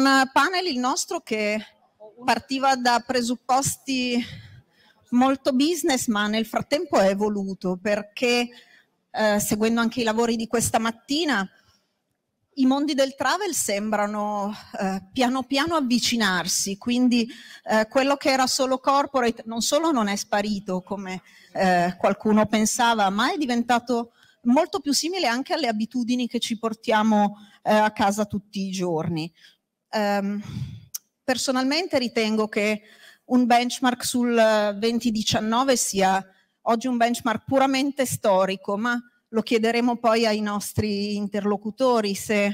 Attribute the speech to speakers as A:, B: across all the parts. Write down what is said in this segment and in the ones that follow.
A: un panel, il nostro, che partiva da presupposti molto business, ma nel frattempo è evoluto perché, eh, seguendo anche i lavori di questa mattina, i mondi del travel sembrano eh, piano piano avvicinarsi, quindi eh, quello che era solo corporate non solo non è sparito come eh, qualcuno pensava, ma è diventato molto più simile anche alle abitudini che ci portiamo eh, a casa tutti i giorni ehm, personalmente ritengo che un benchmark sul 2019 eh, sia oggi un benchmark puramente storico, ma lo chiederemo poi ai nostri interlocutori se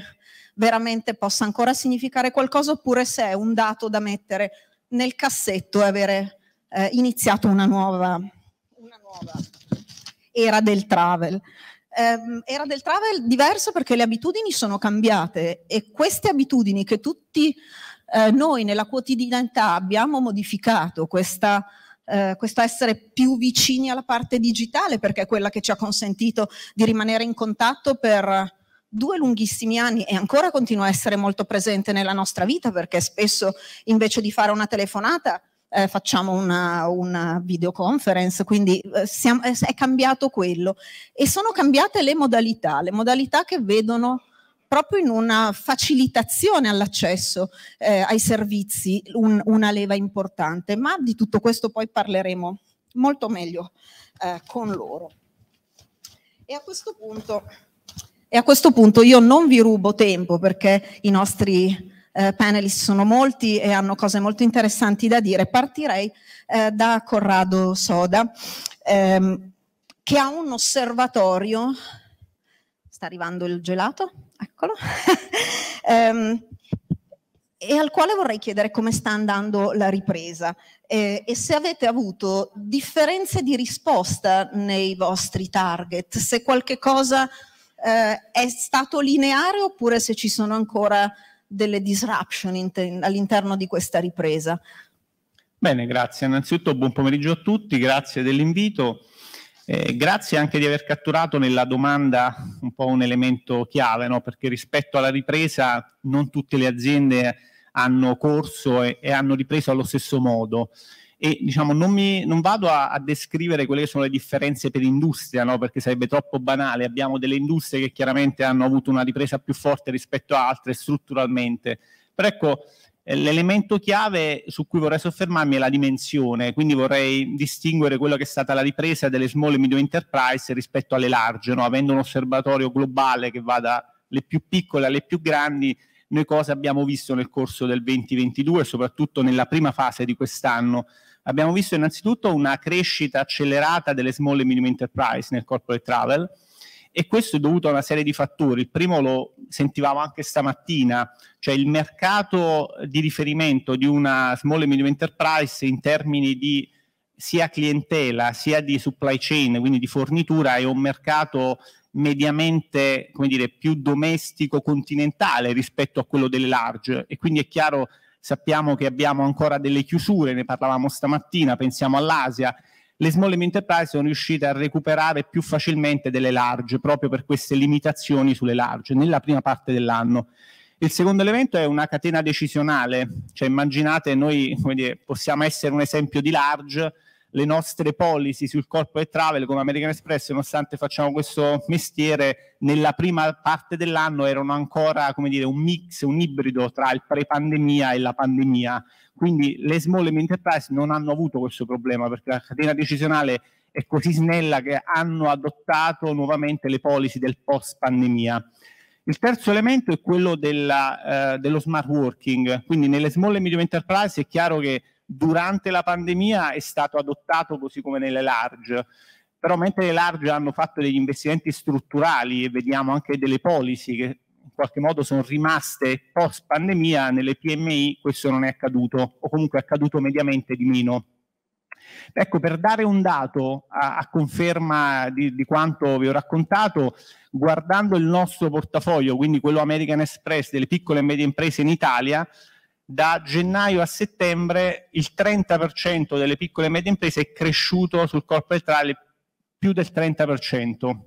A: veramente possa ancora significare qualcosa oppure se è un dato da mettere nel cassetto e avere eh, iniziato una nuova, una nuova era del travel ehm, era del travel diverso perché le abitudini sono cambiate e queste abitudini che tutti eh, noi nella quotidianità abbiamo modificato, questa, eh, questo essere più vicini alla parte digitale perché è quella che ci ha consentito di rimanere in contatto per due lunghissimi anni e ancora continua a essere molto presente nella nostra vita perché spesso invece di fare una telefonata eh, facciamo una, una videoconference, quindi eh, siamo, eh, è, cambiato quello. E sono cambiate le modalità, le modalità che vedono proprio in una facilitazione all'accesso eh, ai servizi un, una leva importante, ma di tutto questo poi parleremo molto meglio eh, con loro. E a, punto, e a questo punto io non vi rubo tempo perché i nostri eh, panelist sono molti e hanno cose molto interessanti da dire. Partirei eh, da Corrado Soda, ehm, che ha un osservatorio, sta arrivando il gelato, eccolo, ehm, e al quale vorrei chiedere come sta andando la ripresa eh, e se avete avuto differenze di risposta nei vostri target, se qualche cosa eh, è stato lineare oppure se ci sono ancora delle disruption all'interno di questa ripresa.
B: Bene, grazie. Innanzitutto buon pomeriggio a tutti, grazie dell'invito. Eh, grazie anche di aver catturato nella domanda un po' un elemento chiave, no? perché rispetto alla ripresa non tutte le aziende hanno corso e, e hanno ripreso allo stesso modo e diciamo, non, mi, non vado a, a, descrivere quelle che sono le differenze per industria, no? perché sarebbe troppo banale. Abbiamo delle industrie che chiaramente hanno avuto una ripresa più forte rispetto a altre strutturalmente. Però ecco, eh, l'elemento chiave su cui vorrei soffermarmi è la dimensione, quindi vorrei distinguere quella che è stata la ripresa delle small e medium enterprise rispetto alle large, no? avendo un osservatorio globale che va dalle più piccole alle più grandi, noi cosa abbiamo visto nel corso del 2022 soprattutto nella prima fase di quest'anno abbiamo visto innanzitutto una crescita accelerata delle small e medium enterprise nel corporate travel e questo è dovuto a una serie di fattori. Il primo lo sentivamo anche stamattina, cioè il mercato di riferimento di una small e medium enterprise in termini di sia clientela sia di supply chain, quindi di fornitura, è un mercato mediamente come dire, più domestico, continentale rispetto a quello delle large e quindi è chiaro sappiamo che abbiamo ancora delle chiusure, ne parlavamo stamattina, pensiamo all'Asia, le small medium enterprise sono riuscite a recuperare più facilmente delle large, proprio per queste limitazioni sulle large, nella prima parte dell'anno. Il secondo elemento è una catena decisionale, cioè immaginate noi dire, possiamo essere un esempio di large, le nostre policy sul corpo e travel come American Express, nonostante facciamo questo mestiere, nella prima parte dell'anno erano ancora come dire, un mix, un ibrido tra il pre-pandemia e la pandemia. Quindi le small e medium enterprise non hanno avuto questo problema perché la catena decisionale è così snella che hanno adottato nuovamente le policy del post-pandemia. Il terzo elemento è quello della, eh, dello smart working, quindi nelle small e medium enterprise è chiaro che durante la pandemia è stato adottato così come nelle large però mentre le large hanno fatto degli investimenti strutturali e vediamo anche delle policy che in qualche modo sono rimaste post pandemia, nelle PMI questo non è accaduto o comunque è accaduto mediamente di meno. Ecco, per dare un dato a, a conferma di, di, quanto vi ho raccontato, guardando il nostro portafoglio, quindi quello American Express delle piccole e medie imprese in Italia, da gennaio a settembre il 30% delle piccole e medie imprese è cresciuto sul corporate travel più del 30%,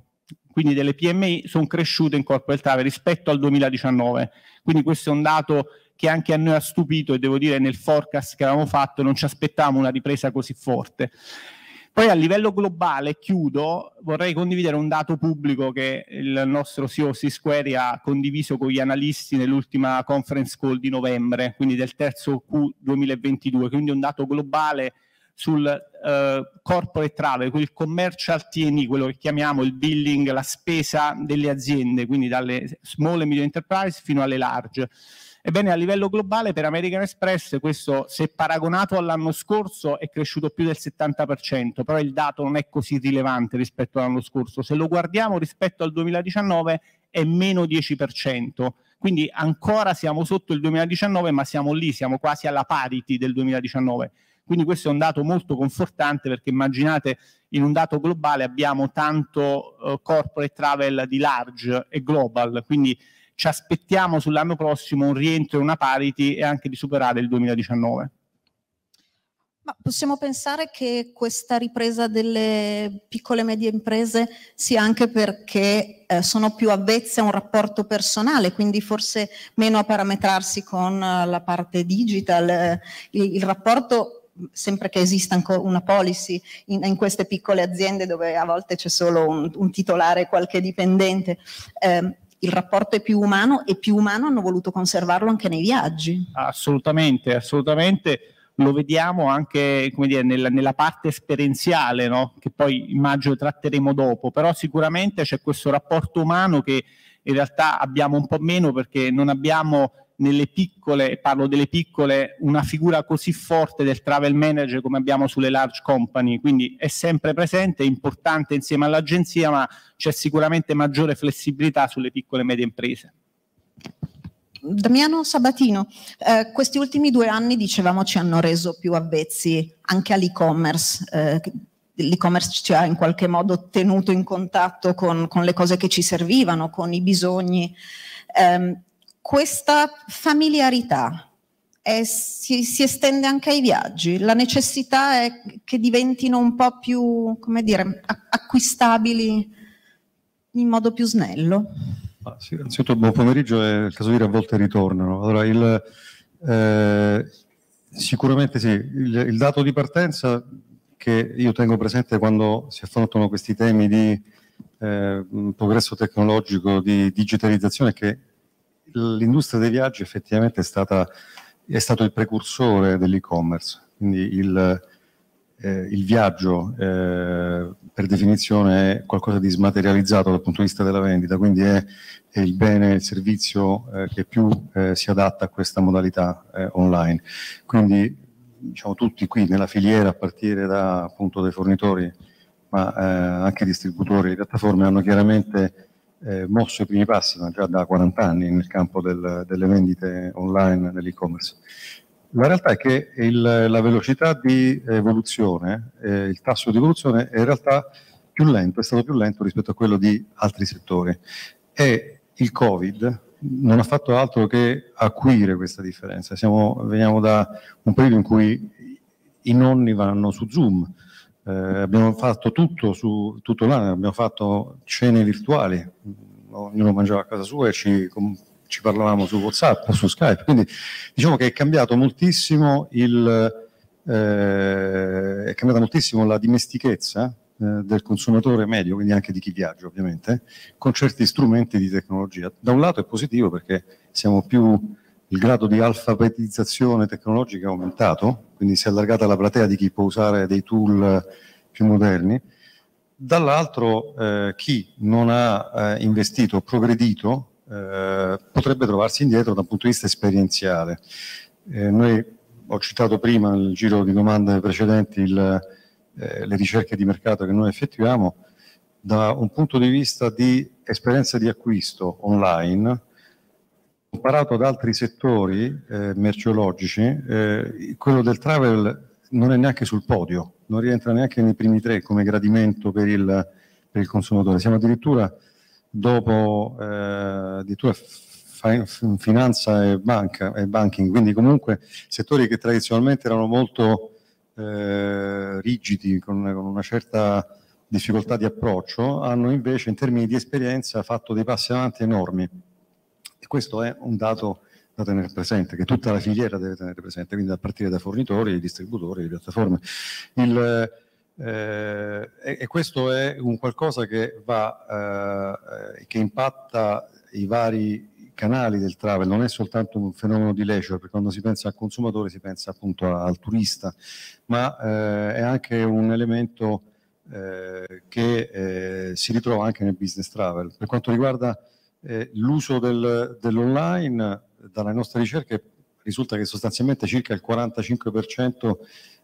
B: quindi delle PMI sono cresciute in corporate travel rispetto al 2019, quindi questo è un dato che anche a noi ha stupito e devo dire nel forecast che avevamo fatto non ci aspettavamo una ripresa così forte. Poi a livello globale, chiudo, vorrei condividere un dato pubblico che il nostro CEO C-Square ha condiviso con gli analisti nell'ultima conference call di novembre, quindi del terzo Q 2022, quindi un dato globale sul eh, corporate travel, quel commercial TNI, quello che chiamiamo il billing, la spesa delle aziende, quindi dalle small e medium enterprise fino alle large. Ebbene, a livello globale per American Express questo, se paragonato all'anno scorso, è cresciuto più del 70%, però il dato non è così rilevante rispetto all'anno scorso. Se lo guardiamo rispetto al 2019 è meno 10%, quindi ancora siamo sotto il 2019, ma siamo lì, siamo quasi alla parity del 2019. Quindi questo è un dato molto confortante perché immaginate in un dato globale abbiamo tanto eh, corporate travel di large e global, quindi ci aspettiamo sull'anno prossimo un rientro e una parity e anche di superare il 2019.
A: Ma possiamo pensare che questa ripresa delle piccole e medie imprese sia anche perché eh, sono più avvezze a un rapporto personale, quindi forse meno a parametrarsi con uh, la parte digital, eh, il, il rapporto sempre che esista ancora una policy in, in, queste piccole aziende dove a volte c'è solo un, un titolare e qualche dipendente. Eh, il rapporto è più umano e più umano hanno voluto conservarlo anche nei
B: viaggi. Assolutamente, assolutamente. Lo vediamo anche dire, nella, nella, parte esperienziale, no? che poi immagino tratteremo dopo, però sicuramente c'è questo rapporto umano che in realtà abbiamo un po' meno perché non abbiamo nelle piccole, parlo delle piccole, una figura così forte del travel manager come abbiamo sulle large company, quindi è sempre presente, è importante insieme all'agenzia, ma c'è sicuramente maggiore flessibilità sulle piccole e medie imprese.
A: Damiano Sabatino, eh, questi ultimi due anni dicevamo ci hanno reso più avvezzi anche all'e-commerce, eh, l'e-commerce ci ha in qualche modo tenuto in contatto con, con, le cose che ci servivano, con i bisogni. Eh, questa familiarità è, si, si, estende anche ai viaggi. La necessità è che diventino un po' più, come dire, acquistabili in modo più snello.
C: Ah, sì, anzitutto buon pomeriggio è il caso di dire a volte ritornano. Allora, il, eh, sicuramente sì, il, il, dato di partenza che io tengo presente quando si affrontano questi temi di eh, progresso tecnologico, di digitalizzazione, che l'industria dei viaggi effettivamente è, stata, è stato il precursore dell'e-commerce, quindi il, eh, il viaggio eh, per definizione è qualcosa di smaterializzato dal punto di vista della vendita, quindi è, è il bene, il servizio eh, che più eh, si adatta a questa modalità eh, online. Quindi diciamo, tutti qui nella filiera, a partire da appunto dai fornitori, ma eh, anche distributori e piattaforme, hanno chiaramente eh, mosso i primi passi, ma già da 40 anni nel campo del, delle vendite online nelle commerce La realtà è che il, la velocità di evoluzione, eh, il tasso di evoluzione è in realtà più lento, è stato più lento rispetto a quello di altri settori e il Covid non ha fatto altro che acuire questa differenza. Siamo, veniamo da un periodo in cui i nonni vanno su Zoom, eh, abbiamo fatto tutto, su, tutto l'anno, abbiamo fatto cene virtuali, mm, ognuno mangiava a casa sua e ci, com, ci parlavamo su Whatsapp o su Skype, quindi diciamo che è cambiato moltissimo, il, eh, è cambiata moltissimo la dimestichezza eh, del consumatore medio, quindi anche di chi viaggia ovviamente, con certi strumenti di tecnologia. Da un lato è positivo perché siamo più, il grado di alfabetizzazione tecnologica è aumentato, quindi si è allargata la platea di chi può usare dei tool eh, più moderni, dall'altro eh, chi non ha eh, investito o progredito eh, potrebbe trovarsi indietro dal punto di vista esperienziale. Eh, noi ho citato prima nel giro di domande precedenti il, le ricerche di mercato che noi effettuiamo, da un punto di vista di esperienza di acquisto online, comparato ad altri settori eh, merceologici, eh, quello del travel non è neanche sul podio, non rientra neanche nei primi tre come gradimento per il, per il consumatore. Siamo addirittura dopo eh, addirittura finanza e, banca, e banking, quindi comunque settori che tradizionalmente erano molto eh, rigidi, con, con, una certa difficoltà di approccio, hanno invece in termini di esperienza fatto dei passi avanti enormi questo è un dato da tenere presente, che tutta la filiera deve tenere presente, quindi a partire da fornitori, distributori, piattaforme. Il, eh, e questo è un qualcosa che, va, eh, che impatta i vari canali del travel, non è soltanto un fenomeno di leisure, perché quando si pensa al consumatore si pensa appunto al turista, ma eh, è anche un elemento eh, che eh, si ritrova anche nel business travel. Per quanto riguarda eh, l'uso del, dell'online dalle nostre ricerche risulta che sostanzialmente circa il 45%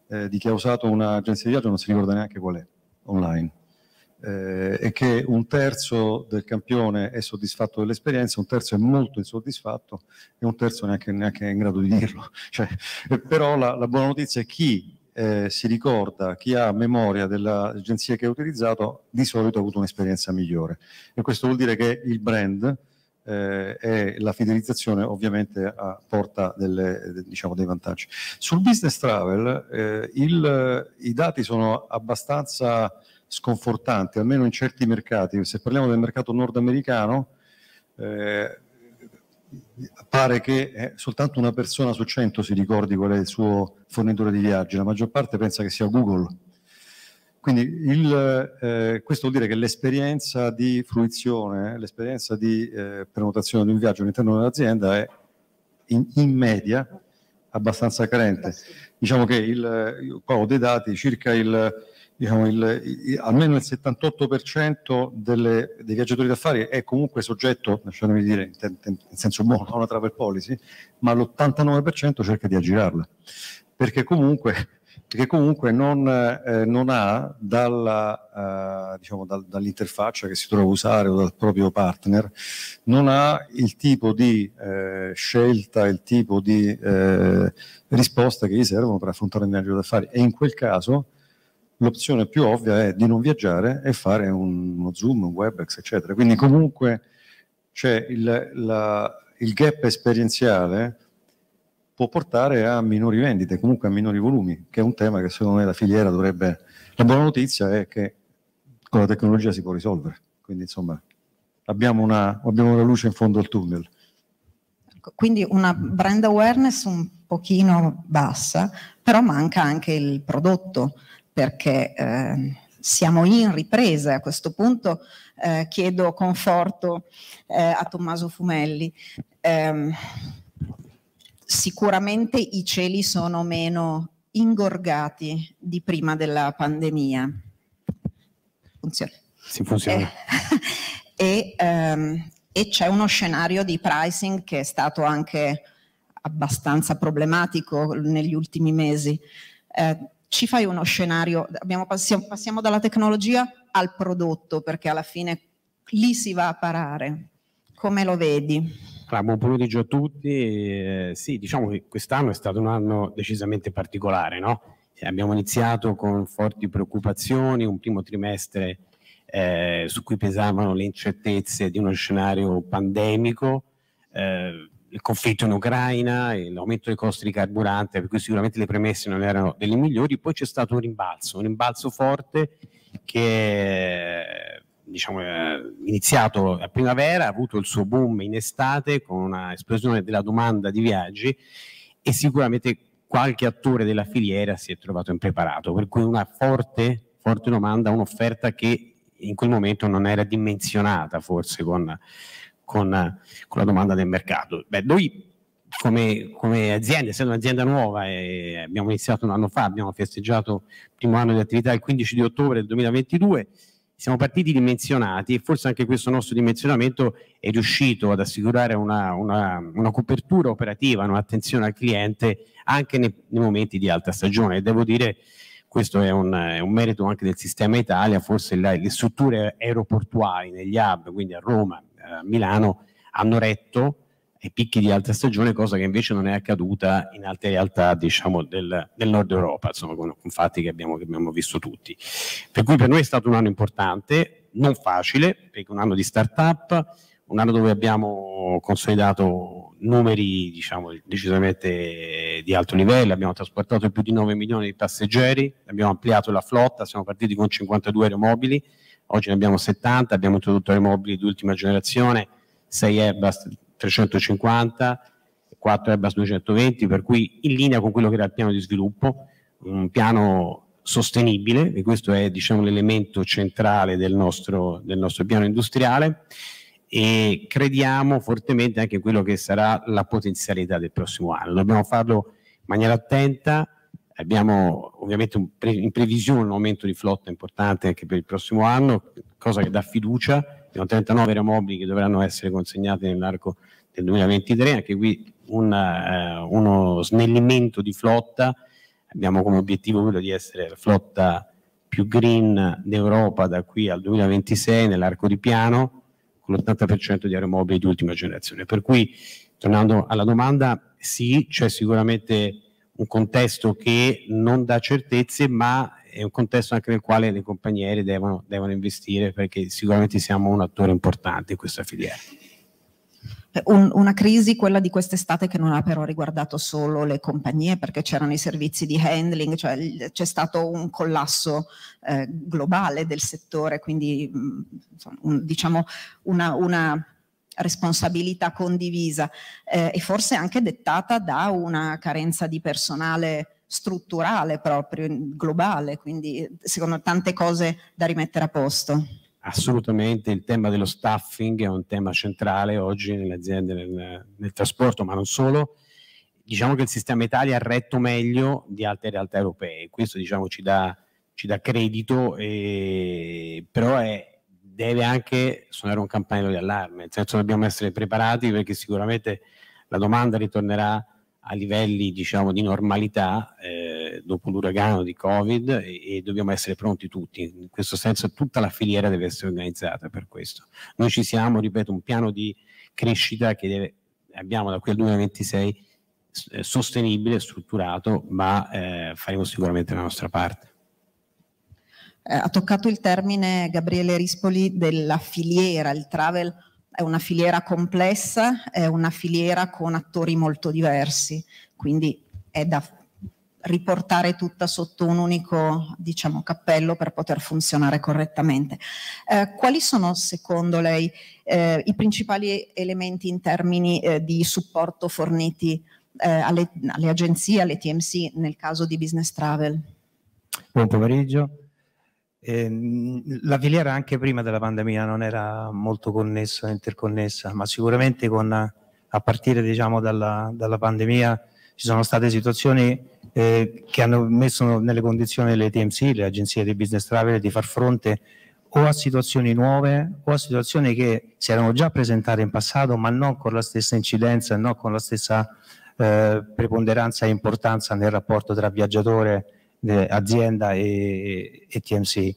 C: eh, di chi ha usato un'agenzia di viaggio non si ricorda neanche qual è online eh, e che un terzo del campione è soddisfatto dell'esperienza, un terzo è molto insoddisfatto e un terzo neanche, neanche è in grado di dirlo. Cioè, eh, però la, la buona notizia è chi eh, si ricorda, chi ha memoria dell'agenzia che ha utilizzato, di solito ha avuto un'esperienza migliore. E questo vuol dire che il brand eh, e la fidelizzazione ovviamente porta delle, eh, diciamo, dei vantaggi. Sul business travel eh, il, i dati sono abbastanza sconfortanti, almeno in certi mercati. Se parliamo del mercato nordamericano, eh, pare che eh, soltanto una persona su 100 si ricordi qual è il suo fornitore di viaggi, la maggior parte pensa che sia Google. Quindi il, eh, questo vuol dire che l'esperienza di fruizione, eh, l'esperienza di eh, prenotazione di un viaggio all'interno dell'azienda è in, in media abbastanza carente. Diciamo che il, qua ho dei dati circa il diciamo, il, il, almeno il 78% delle, dei viaggiatori d'affari è comunque soggetto, lasciatemi dire, in, ten, in senso buono a una travel policy, ma l'89% cerca di aggirarla, perché comunque, perché comunque non, eh, non, ha dalla, eh, diciamo, dal, dall'interfaccia che si trova a usare o dal proprio partner, non ha il tipo di eh, scelta, il tipo di eh, risposta che gli servono per affrontare il viaggio d'affari e in quel caso l'opzione più ovvia è di non viaggiare e fare uno Zoom, un WebEx, eccetera. Quindi comunque cioè, il, la, il, gap esperienziale può portare a minori vendite, comunque a minori volumi, che è un tema che secondo me la filiera dovrebbe... La buona notizia è che con la tecnologia si può risolvere, quindi insomma abbiamo una, abbiamo una luce in fondo al tunnel
A: ecco, quindi una brand awareness un pochino bassa, però manca anche il prodotto perché eh, siamo in ripresa. A questo punto eh, chiedo conforto eh, a Tommaso Fumelli. Ehm, sicuramente i cieli sono meno ingorgati di prima della pandemia. Funziona.
D: Si funziona.
A: Eh, e, ehm, e c'è uno scenario di pricing che è stato anche abbastanza problematico negli ultimi mesi. Eh, ci fai uno scenario, passiamo, passiamo dalla tecnologia al prodotto, perché alla fine lì si va a parare. Come lo vedi?
D: buon pomeriggio a tutti. Eh, sì, diciamo che quest'anno è stato un anno decisamente particolare, no? Eh, abbiamo iniziato con forti preoccupazioni, un primo trimestre eh, su cui pesavano le incertezze di uno scenario pandemico, eh, il conflitto in Ucraina, l'aumento dei costi di carburante, per cui sicuramente le premesse non erano delle migliori, poi c'è stato un rimbalzo, un rimbalzo forte che diciamo, è eh, iniziato a primavera, ha avuto il suo boom in estate con un'esplosione della domanda di viaggi e sicuramente qualche attore della filiera si è trovato impreparato, per cui una forte, forte domanda, un'offerta che in quel momento non era dimensionata forse con con, con la domanda del mercato. Beh, noi come, come, azienda, essendo un'azienda nuova, eh, abbiamo iniziato un anno fa, abbiamo festeggiato il primo anno di attività il 15 di ottobre del 2022, siamo partiti dimensionati e forse anche questo nostro dimensionamento è riuscito ad assicurare una, una, una copertura operativa, un'attenzione al cliente anche nei, nei, momenti di alta stagione. E devo dire questo è un, è un merito anche del sistema Italia, forse la, le strutture aeroportuali negli hub, quindi a Roma, eh, Milano hanno retto i picchi di alta stagione, cosa che invece non è accaduta in altre realtà diciamo, del, del, nord Europa, insomma, con, con fatti che abbiamo, che abbiamo visto tutti. Per cui per noi è stato un anno importante, non facile, perché un anno di start-up, un anno dove abbiamo consolidato numeri diciamo, decisamente di alto livello, abbiamo trasportato più di 9 milioni di passeggeri, abbiamo ampliato la flotta, siamo partiti con 52 aeromobili, Oggi ne abbiamo 70, abbiamo introdotto le mobili di ultima generazione, 6 Airbus 350, 4 Airbus 220, per cui in linea con quello che era il piano di sviluppo, un piano sostenibile, e questo è diciamo, l'elemento centrale del nostro, del nostro piano industriale, e crediamo fortemente anche in quello che sarà la potenzialità del prossimo anno. Dobbiamo farlo in maniera attenta, Abbiamo ovviamente pre- in previsione un aumento di flotta importante anche per il prossimo anno, cosa che dà fiducia. Abbiamo 39 aeromobili che dovranno essere consegnati nell'arco del 2023, anche qui una, eh, uno snellimento di flotta. Abbiamo come obiettivo quello di essere la flotta più green d'Europa da qui al 2026 nell'arco di piano, con l'80% di aeromobili di ultima generazione. Per cui, tornando alla domanda, sì, c'è sicuramente un contesto che non dà certezze, ma è un contesto anche nel quale le compagnie aeree devono, devono investire perché sicuramente siamo un attore importante in questa filiera.
A: Un, una crisi, quella di quest'estate, che non ha però riguardato solo le compagnie, perché c'erano i servizi di handling, cioè c'è stato un collasso eh, globale del settore, quindi mh, mm, un, diciamo una, una responsabilità condivisa eh, e forse anche dettata da una carenza di personale strutturale proprio, globale, quindi secondo tante cose da rimettere a posto.
D: Assolutamente, il tema dello staffing è un tema centrale oggi nelle aziende, nel, nel trasporto, ma non solo. Diciamo che il sistema Italia ha retto meglio di altre realtà europee, questo diciamo, ci, dà, ci dà credito, e, però è, deve anche suonare un campanello di allarme, nel cioè, senso dobbiamo essere preparati perché sicuramente la domanda ritornerà a livelli diciamo, di normalità eh, dopo l'uragano di Covid e, e, dobbiamo essere pronti tutti. In questo senso tutta la filiera deve essere organizzata per questo. Noi ci siamo, ripeto, un piano di crescita che deve, abbiamo da qui al 2026 eh, sostenibile, strutturato, ma eh, faremo sicuramente la nostra parte
A: eh, ha toccato il termine Gabriele Rispoli della filiera, il travel è una filiera complessa, è una filiera con attori molto diversi, quindi è da riportare tutta sotto un unico diciamo, cappello per poter funzionare correttamente. Eh, quali sono secondo lei eh, i principali elementi in termini eh, di supporto forniti eh, alle, alle agenzie, alle TMC nel caso di business travel?
E: Buon pomeriggio. Ehm, la filiera anche prima della pandemia non era molto connessa, interconnessa, ma sicuramente con, a partire diciamo, dalla, dalla, pandemia ci sono state situazioni eh, che hanno messo nelle condizioni le TMC, le agenzie di business travel, di far fronte o a situazioni nuove o a situazioni che si erano già presentate in passato ma non con la stessa incidenza, non con la stessa eh, preponderanza e importanza nel rapporto tra viaggiatore e eh, azienda e, e, TMC.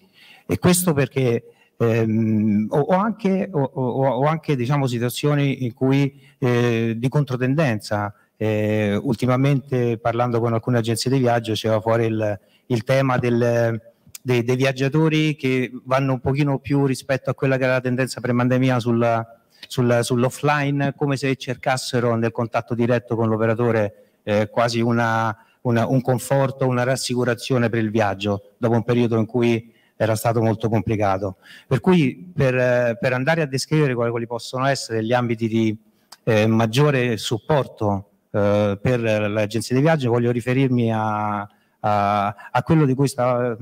E: E questo perché ehm, ho, ho, anche, ho, ho anche diciamo, situazioni in cui eh, di controtendenza. Eh, ultimamente parlando con alcune agenzie di viaggio c'era fuori il, il tema del, dei, dei, viaggiatori che vanno un pochino più rispetto a quella che era la tendenza pre-pandemia sulla, sul, sull'offline, come se cercassero nel contatto diretto con l'operatore eh, quasi una, una, un conforto, una rassicurazione per il viaggio dopo un periodo in cui era stato molto complicato. Per cui per, eh, per andare a descrivere quali, possono essere gli ambiti di eh, maggiore supporto eh, per l'agenzia di viaggio voglio riferirmi a, a, a quello di cui stava,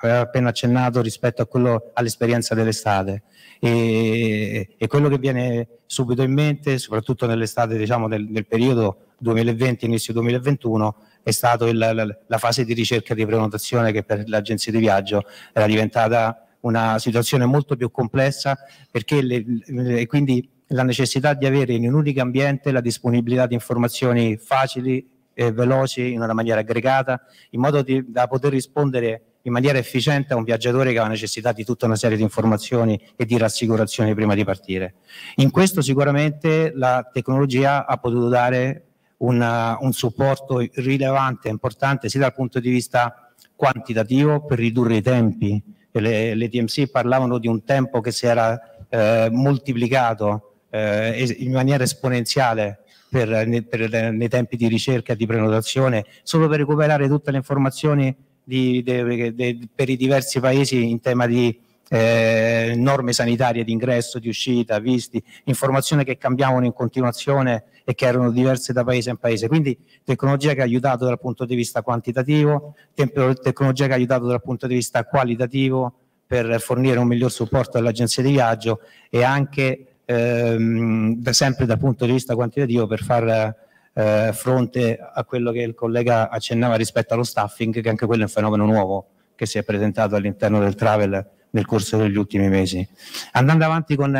E: aveva appena accennato rispetto all'esperienza dell'estate e, e, quello che viene subito in mente, soprattutto nell'estate, diciamo nel, nel periodo 2020-inizio 2021, è stata la fase di ricerca e di prenotazione che per l'agenzia di viaggio era diventata una situazione molto più complessa perché le, le, quindi la necessità di avere in un unico ambiente la disponibilità di informazioni facili e veloci in una maniera aggregata in modo di, da poter rispondere in maniera efficiente a un viaggiatore che ha necessità di tutta una serie di informazioni e di rassicurazioni prima di partire. In questo sicuramente la tecnologia ha potuto dare una, un supporto rilevante e importante sia dal punto di vista quantitativo per ridurre i tempi. Le, le TMC parlavano di un tempo che si era eh, moltiplicato eh, in maniera esponenziale per, per, eh, nei tempi di ricerca e di prenotazione, solo per recuperare tutte le informazioni di, de, de, per i diversi paesi in tema di eh, norme sanitarie di ingresso, di uscita, visti, informazioni che cambiavano in continuazione e che erano diverse da paese in paese. Quindi tecnologia che ha aiutato dal punto di vista quantitativo, tecnologia che ha aiutato dal punto di vista qualitativo per fornire un miglior supporto all'agenzia di viaggio e anche ehm, da sempre dal punto di vista quantitativo per far eh, fronte a quello che il collega accennava rispetto allo staffing, che anche quello è un fenomeno nuovo che si è presentato all'interno del travel nel corso degli ultimi mesi. Andando avanti con,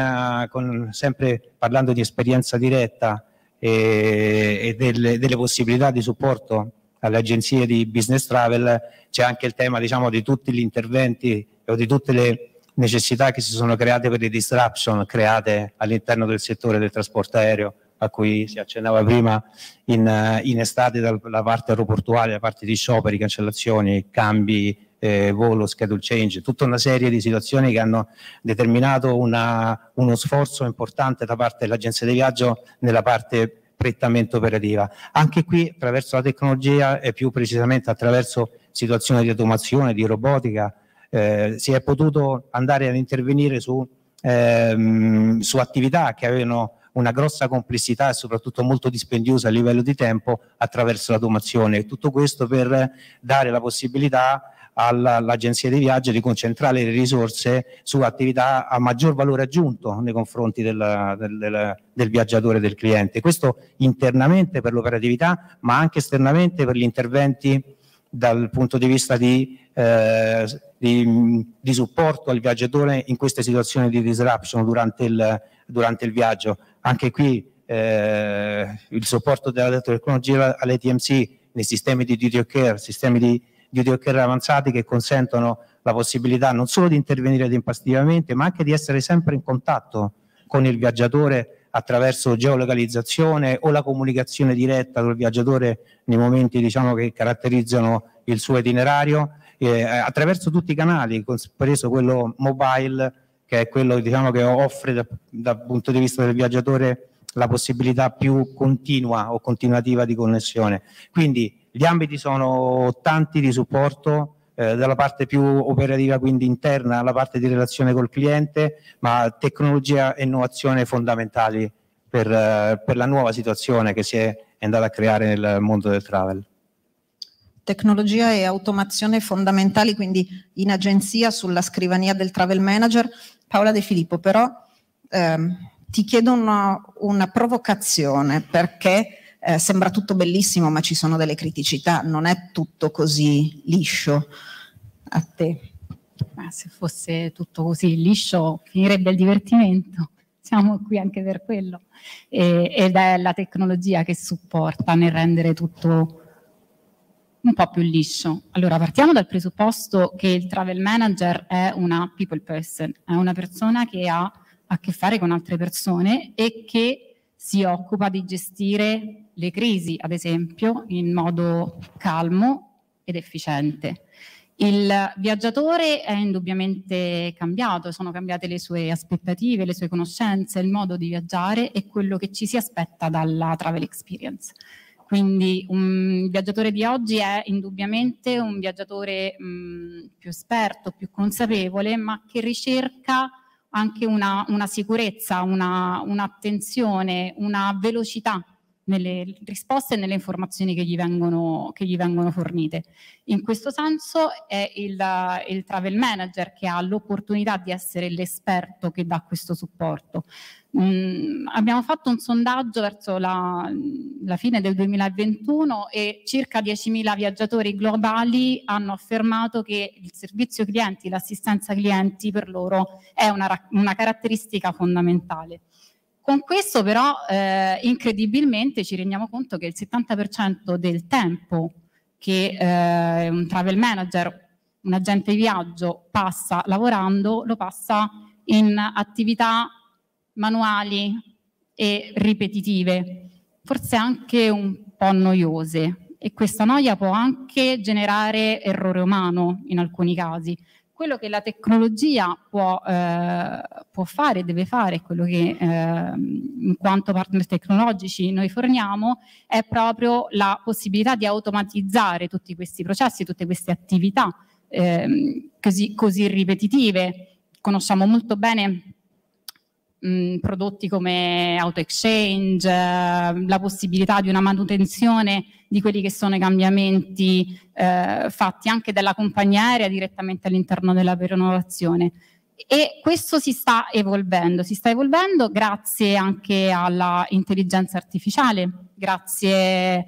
E: con sempre parlando di esperienza diretta e, e delle, delle, possibilità di supporto alle agenzie di business travel, c'è anche il tema diciamo, di tutti gli interventi o di tutte le necessità che si sono create per le disruption create all'interno del settore del trasporto aereo a cui si accennava prima in, in estate dalla parte aeroportuale, la parte di scioperi, cancellazioni, cambi eh, volo, schedule change, tutta una serie di situazioni che hanno determinato una, uno sforzo importante da parte dell'agenzia di viaggio nella parte prettamente operativa. Anche qui attraverso la tecnologia e più precisamente attraverso situazioni di automazione, di robotica, eh, si è potuto andare ad intervenire su, ehm, su attività che avevano una grossa complessità e soprattutto molto dispendiosa a livello di tempo attraverso l'automazione. Tutto questo per dare la possibilità all'agenzia di viaggio di concentrare le risorse su attività a maggior valore aggiunto nei confronti del, del, del, del viaggiatore, del cliente. Questo internamente per l'operatività, ma anche esternamente per gli interventi dal punto di vista di, eh, di, di, supporto al viaggiatore in queste situazioni di disruption durante il, durante il viaggio. Anche qui eh, il supporto della tecnologia alle TMC nei sistemi di duty of care, sistemi di di videochiere avanzati che consentono la possibilità non solo di intervenire tempestivamente, ma anche di essere sempre in contatto con il viaggiatore attraverso geolocalizzazione o la comunicazione diretta col viaggiatore nei momenti diciamo, che caratterizzano il suo itinerario, eh, attraverso tutti i canali, compreso quello mobile, che è quello diciamo, che offre da, dal punto di vista del viaggiatore la possibilità più continua o continuativa di connessione. Quindi gli ambiti sono tanti di supporto, eh, dalla parte più operativa, quindi interna, alla parte di relazione col cliente, ma tecnologia e innovazione fondamentali per, eh, per la nuova situazione che si è andata a creare nel mondo del travel.
A: Tecnologia e automazione fondamentali, quindi in agenzia sulla scrivania del travel manager. Paola De Filippo, però ehm, ti chiedo una, una provocazione perché eh, sembra tutto bellissimo ma ci sono delle criticità, non è tutto così liscio. A te. Ma se fosse
F: tutto così
A: liscio finirebbe il divertimento,
F: siamo qui anche per quello. E, ed è la tecnologia che supporta nel rendere tutto un po' più liscio. Allora, partiamo dal presupposto che il travel manager è una people person, è una persona che ha a che fare con altre persone e che si occupa di gestire le crisi, ad esempio, in modo calmo ed efficiente. Il viaggiatore è indubbiamente cambiato, sono cambiate le sue aspettative, le sue conoscenze, il modo di viaggiare e quello che ci si aspetta dalla travel experience. Quindi un viaggiatore di oggi è indubbiamente un viaggiatore mh, più esperto, più consapevole, ma che ricerca anche una, una sicurezza, una, un'attenzione, una velocità nelle risposte e nelle informazioni che gli vengono, che gli vengono fornite. In questo senso è il, il travel manager che ha l'opportunità di essere l'esperto che dà questo supporto. Mm, abbiamo fatto un sondaggio verso la, la fine del 2021 e circa 10.000 viaggiatori globali hanno affermato che il servizio clienti, l'assistenza clienti per loro è una, una caratteristica fondamentale. Con questo però eh, incredibilmente ci rendiamo conto che il 70% del tempo che eh, un travel manager, un agente di viaggio passa lavorando, lo passa in attività manuali e ripetitive, forse anche un po' noiose e questa noia può anche generare errore umano in alcuni casi quello che la tecnologia può, eh, può fare, deve fare, quello che eh, in quanto partner tecnologici noi forniamo, è proprio la possibilità di automatizzare tutti questi processi, tutte queste attività eh, così, così ripetitive. Conosciamo molto bene mh, prodotti come auto exchange, eh, la possibilità di una manutenzione di quelli che sono i cambiamenti eh, fatti anche dalla compagnia aerea direttamente all'interno della prenotazione. E questo si sta evolvendo, si sta evolvendo grazie anche all'intelligenza artificiale, grazie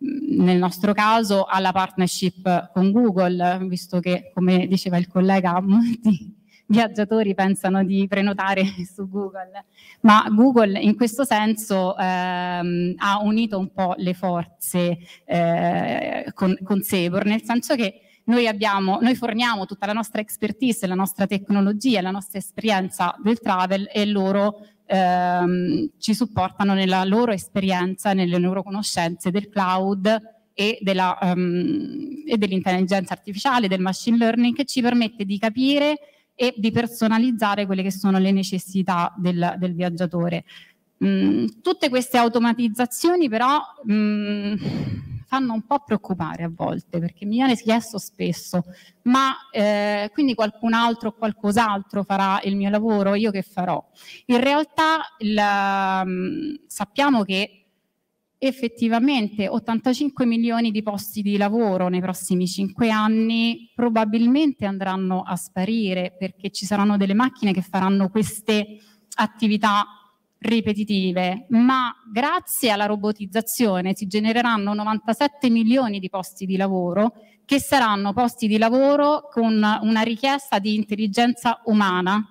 F: nel nostro caso alla partnership con Google, visto che come diceva il collega a molti viaggiatori pensano di prenotare su Google, ma Google in questo senso ehm, ha unito un po' le forze eh, con, con Sebor, nel senso che noi, abbiamo, noi, forniamo tutta la nostra expertise, la nostra tecnologia, la nostra esperienza del travel e loro ehm, ci supportano nella loro esperienza, nelle loro conoscenze del cloud e, della, um, e dell'intelligenza artificiale, del machine learning, che ci permette di capire e di personalizzare quelle che sono le necessità del, del viaggiatore. Mm, tutte queste automatizzazioni però mm, fanno un po' preoccupare a volte perché mi viene chiesto spesso ma eh, quindi qualcun altro o qualcos'altro farà il mio lavoro, io che farò? In realtà il, mm, sappiamo che effettivamente 85 milioni di posti di lavoro nei prossimi 5 anni probabilmente andranno a sparire perché ci saranno delle macchine che faranno queste attività ripetitive, ma grazie alla robotizzazione si genereranno 97 milioni di posti di lavoro che saranno posti di lavoro con una richiesta di intelligenza umana,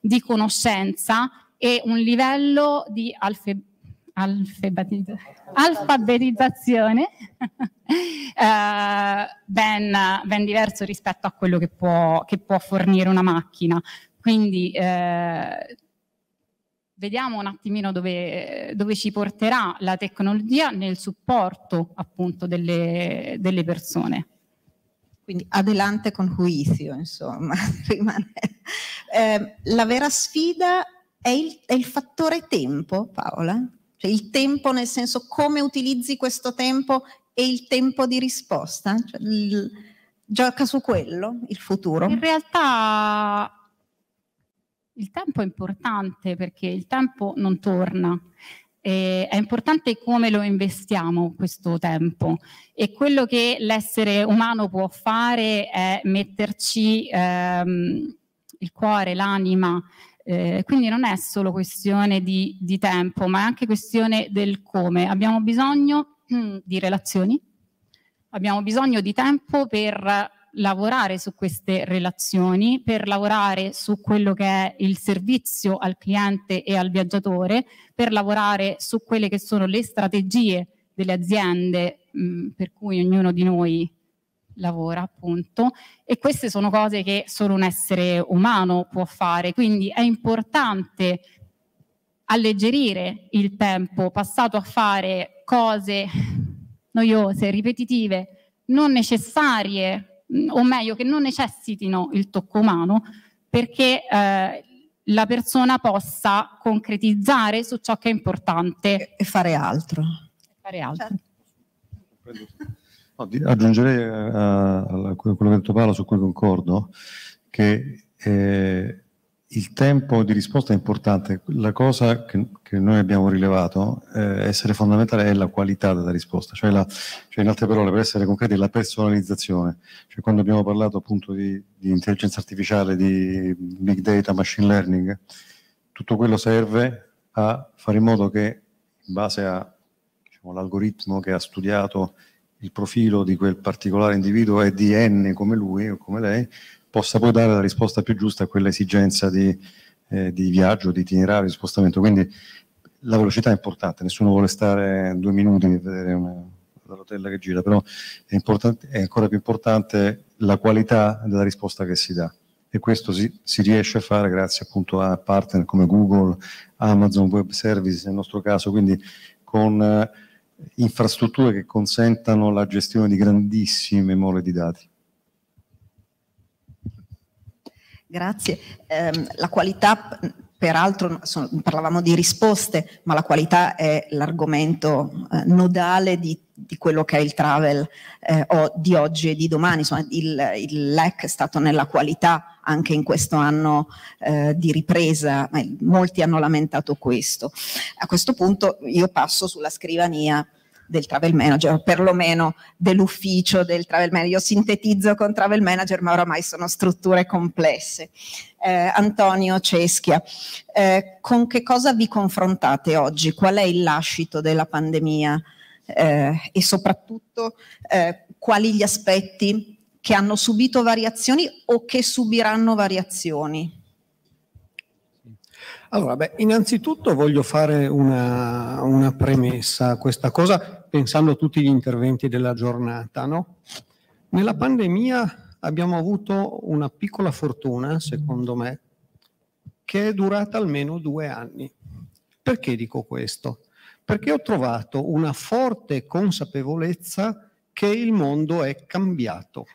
F: di conoscenza e un livello di alfabetizzazione alfabetizzazione eh, ben, ben, diverso rispetto a quello che può, che può fornire una macchina. Quindi eh, vediamo un attimino dove, dove, ci porterà la tecnologia nel supporto appunto
A: delle, delle persone. Quindi adelante con juicio, insomma. eh, la vera sfida è il, è il fattore tempo, Paola? Cioè, il tempo nel senso come utilizzi questo tempo e il tempo di risposta, cioè, il, gioca su quello il futuro. In
F: realtà il tempo è importante perché il tempo non torna. Eh, è importante come lo investiamo questo tempo e quello che l'essere umano può fare è metterci ehm, il cuore, l'anima, eh, quindi non è solo questione di, di tempo, ma è anche questione del come. Abbiamo bisogno mm, di relazioni, abbiamo bisogno di tempo per lavorare su queste relazioni, per lavorare su quello che è il servizio al cliente e al viaggiatore, per lavorare su quelle che sono le strategie delle aziende mh, mm, per cui ognuno di noi lavora appunto e queste sono cose che solo un essere umano può fare, quindi è importante alleggerire il tempo passato a fare cose noiose, ripetitive, non necessarie, o meglio che non necessitino il tocco umano, perché eh, la persona possa concretizzare su ciò che è importante. E fare altro. Fare altro.
C: Certo. Aggiungerei eh, a quello che ha detto Paolo, su cui concordo, che eh, il tempo di risposta è importante. La cosa che, che noi abbiamo rilevato eh, essere fondamentale è la qualità della risposta, cioè, la, cioè, in altre parole, per essere concreti, la personalizzazione. Cioè, quando abbiamo parlato appunto di, di, intelligenza artificiale, di big data, machine learning, tutto quello serve a fare in modo che in base all'algoritmo diciamo, che ha studiato il profilo di quel particolare individuo è di N come lui o come lei, possa poi dare la risposta più giusta a quell'esigenza di, eh, di viaggio, di itinerario, di spostamento. Quindi la velocità è importante, nessuno vuole stare due minuti a vedere una, rotella che gira, però è, è, ancora più importante la qualità della risposta che si dà. E questo si, si, riesce a fare grazie appunto a partner come Google, Amazon Web Services nel nostro caso, quindi con... Eh, infrastrutture che consentano la gestione di grandissime mole di dati.
A: Grazie. Eh, la qualità peraltro sono, parlavamo di risposte, ma la qualità è l'argomento eh, nodale di, di, quello che è il travel eh, di oggi e di domani. Insomma, il, il, lack è stato nella qualità anche in questo anno eh, di ripresa, molti hanno lamentato questo. A questo punto io passo sulla scrivania del travel manager o perlomeno dell'ufficio del travel manager. Io sintetizzo con travel manager ma oramai sono strutture complesse. Eh, Antonio Ceschia, eh, con che cosa vi confrontate oggi? Qual è il lascito della pandemia eh, e soprattutto eh, quali gli aspetti che hanno subito variazioni o che subiranno variazioni?
G: Allora, beh, innanzitutto voglio fare una, una, premessa a questa cosa pensando a tutti gli interventi della giornata. No? Nella pandemia abbiamo avuto una piccola fortuna, secondo me, che è durata almeno due anni. Perché dico questo? Perché ho trovato una forte consapevolezza che il mondo è cambiato.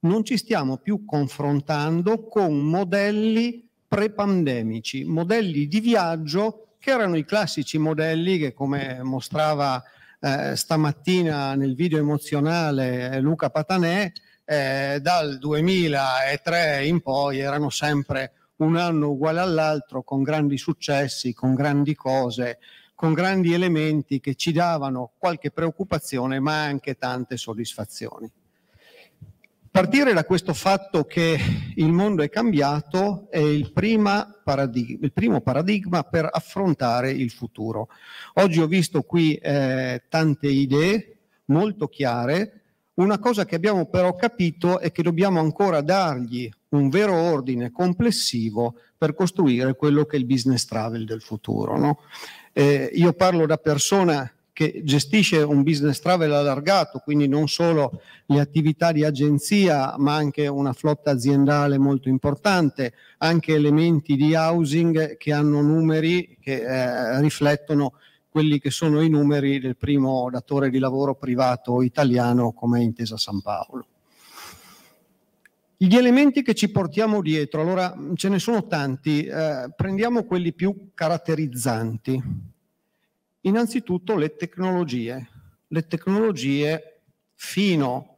G: Non ci stiamo più confrontando con modelli pre-pandemici, modelli di viaggio che erano i classici modelli che, come mostrava eh, stamattina nel video emozionale eh, Luca Patanè, eh, dal 2003 in poi erano sempre un anno uguale all'altro con grandi successi, con grandi cose, con grandi elementi che ci davano qualche preoccupazione ma anche tante soddisfazioni. Partire da questo fatto che il mondo è cambiato è il, paradig il primo paradigma per affrontare il futuro. Oggi ho visto qui eh, tante idee molto chiare, una cosa che abbiamo però capito è che dobbiamo ancora dargli un vero ordine complessivo per costruire quello che è il business travel del futuro. No? Eh, io parlo da persona che gestisce un business travel allargato, quindi non solo le attività di agenzia, ma anche una flotta aziendale molto importante, anche elementi di housing che hanno numeri che eh, riflettono quelli che sono i numeri del primo datore di lavoro privato italiano come Intesa San Paolo. Gli elementi che ci portiamo dietro, allora ce ne sono tanti, eh, prendiamo quelli più caratterizzanti. Innanzitutto le tecnologie. Le tecnologie fino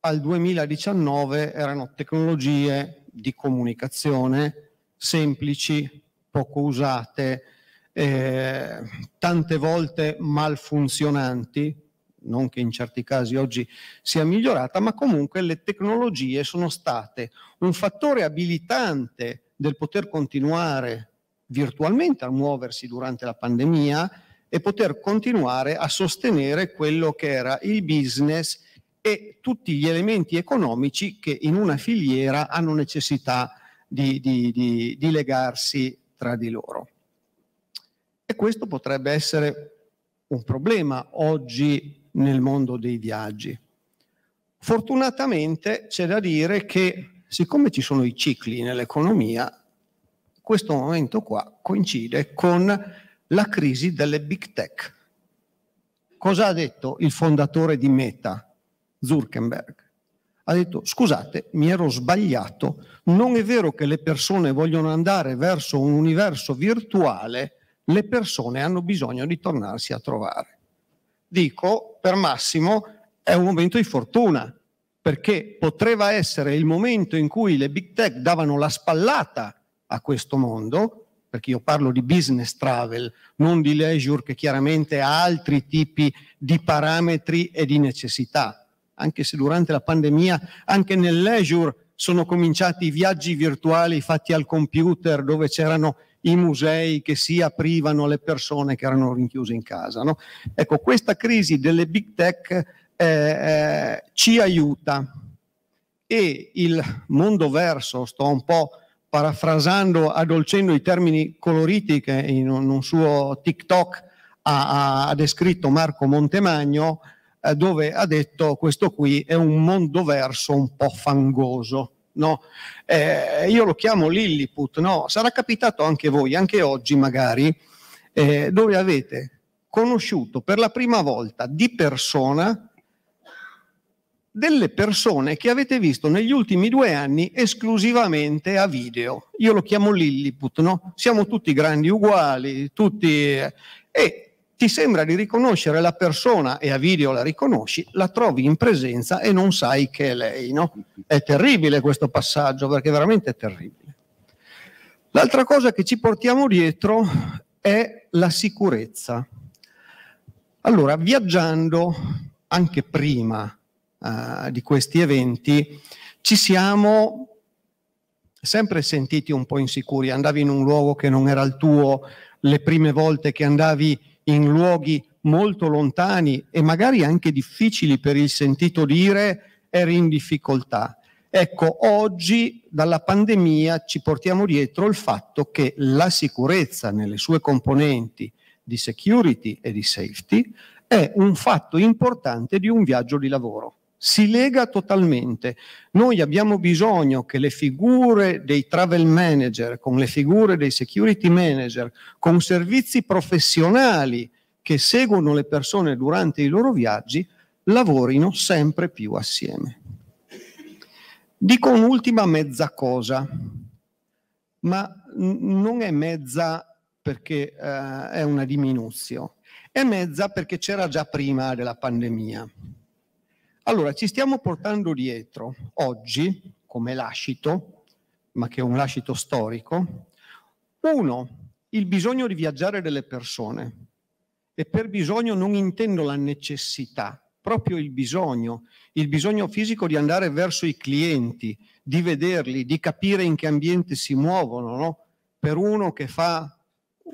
G: al 2019 erano tecnologie di comunicazione semplici, poco usate, eh, tante volte malfunzionanti, non che in certi casi oggi sia migliorata, ma comunque le tecnologie sono state un fattore abilitante del poter continuare virtualmente a muoversi durante la pandemia e poter continuare a sostenere quello che era il business e tutti gli elementi economici che in una filiera hanno necessità di, di, di, di legarsi tra di loro. E questo potrebbe essere un problema oggi nel mondo dei viaggi. Fortunatamente c'è da dire che siccome ci sono i cicli nell'economia, questo momento qua coincide con la crisi delle big tech. Cosa ha detto il fondatore di Meta, Zuckerberg? Ha detto, scusate, mi ero sbagliato, non è vero che le persone vogliono andare verso un universo virtuale, le persone hanno bisogno di tornarsi a trovare. Dico, per Massimo, è un momento di fortuna, perché potrebbe essere il momento in cui le big tech davano la spallata a questo mondo, perché io parlo di business travel, non di leisure che chiaramente ha altri tipi di parametri e di necessità, anche se durante la pandemia anche nel leisure sono cominciati i viaggi virtuali fatti al computer dove c'erano i musei che si aprivano alle persone che erano rinchiuse in casa. No? Ecco, questa crisi delle big tech eh, eh, ci aiuta e il mondo verso, sto un po' parafrasando, addolcendo i termini coloriti che in un suo TikTok ha, ha descritto Marco Montemagno, eh, dove ha detto questo qui è un mondo verso un po' fangoso. No? Eh, io lo chiamo Lilliput, no? sarà capitato anche voi, anche oggi magari, eh, dove avete conosciuto per la prima volta di persona delle persone che avete visto negli ultimi due anni esclusivamente a video. Io lo chiamo Lilliput, no? Siamo tutti grandi uguali, tutti... Eh, e ti sembra di riconoscere la persona e a video la riconosci, la trovi in presenza e non sai che è lei, no? È terribile questo passaggio perché veramente è terribile. L'altra cosa che ci portiamo dietro è la sicurezza. Allora, viaggiando anche prima uh, di questi eventi, ci siamo sempre sentiti un po' insicuri, andavi in un luogo che non era il tuo, le prime volte che andavi in luoghi molto lontani e magari anche difficili per il sentito dire, eri in difficoltà. Ecco, oggi dalla pandemia ci portiamo dietro il fatto che la sicurezza nelle sue componenti di security e di safety è un fatto importante di un viaggio di lavoro si lega totalmente. Noi abbiamo bisogno che le figure dei travel manager, con le figure dei security manager, con servizi professionali che seguono le persone durante i loro viaggi, lavorino sempre più assieme. Dico un'ultima mezza cosa, ma non è mezza perché eh, è una diminuzione, è mezza perché c'era già prima della pandemia. Allora, ci stiamo portando dietro oggi, come lascito, ma che è un lascito storico, uno, il bisogno di viaggiare delle persone. E per bisogno non intendo la necessità, proprio il bisogno, il bisogno fisico di andare verso i clienti, di vederli, di capire in che ambiente si muovono. No? Per uno che fa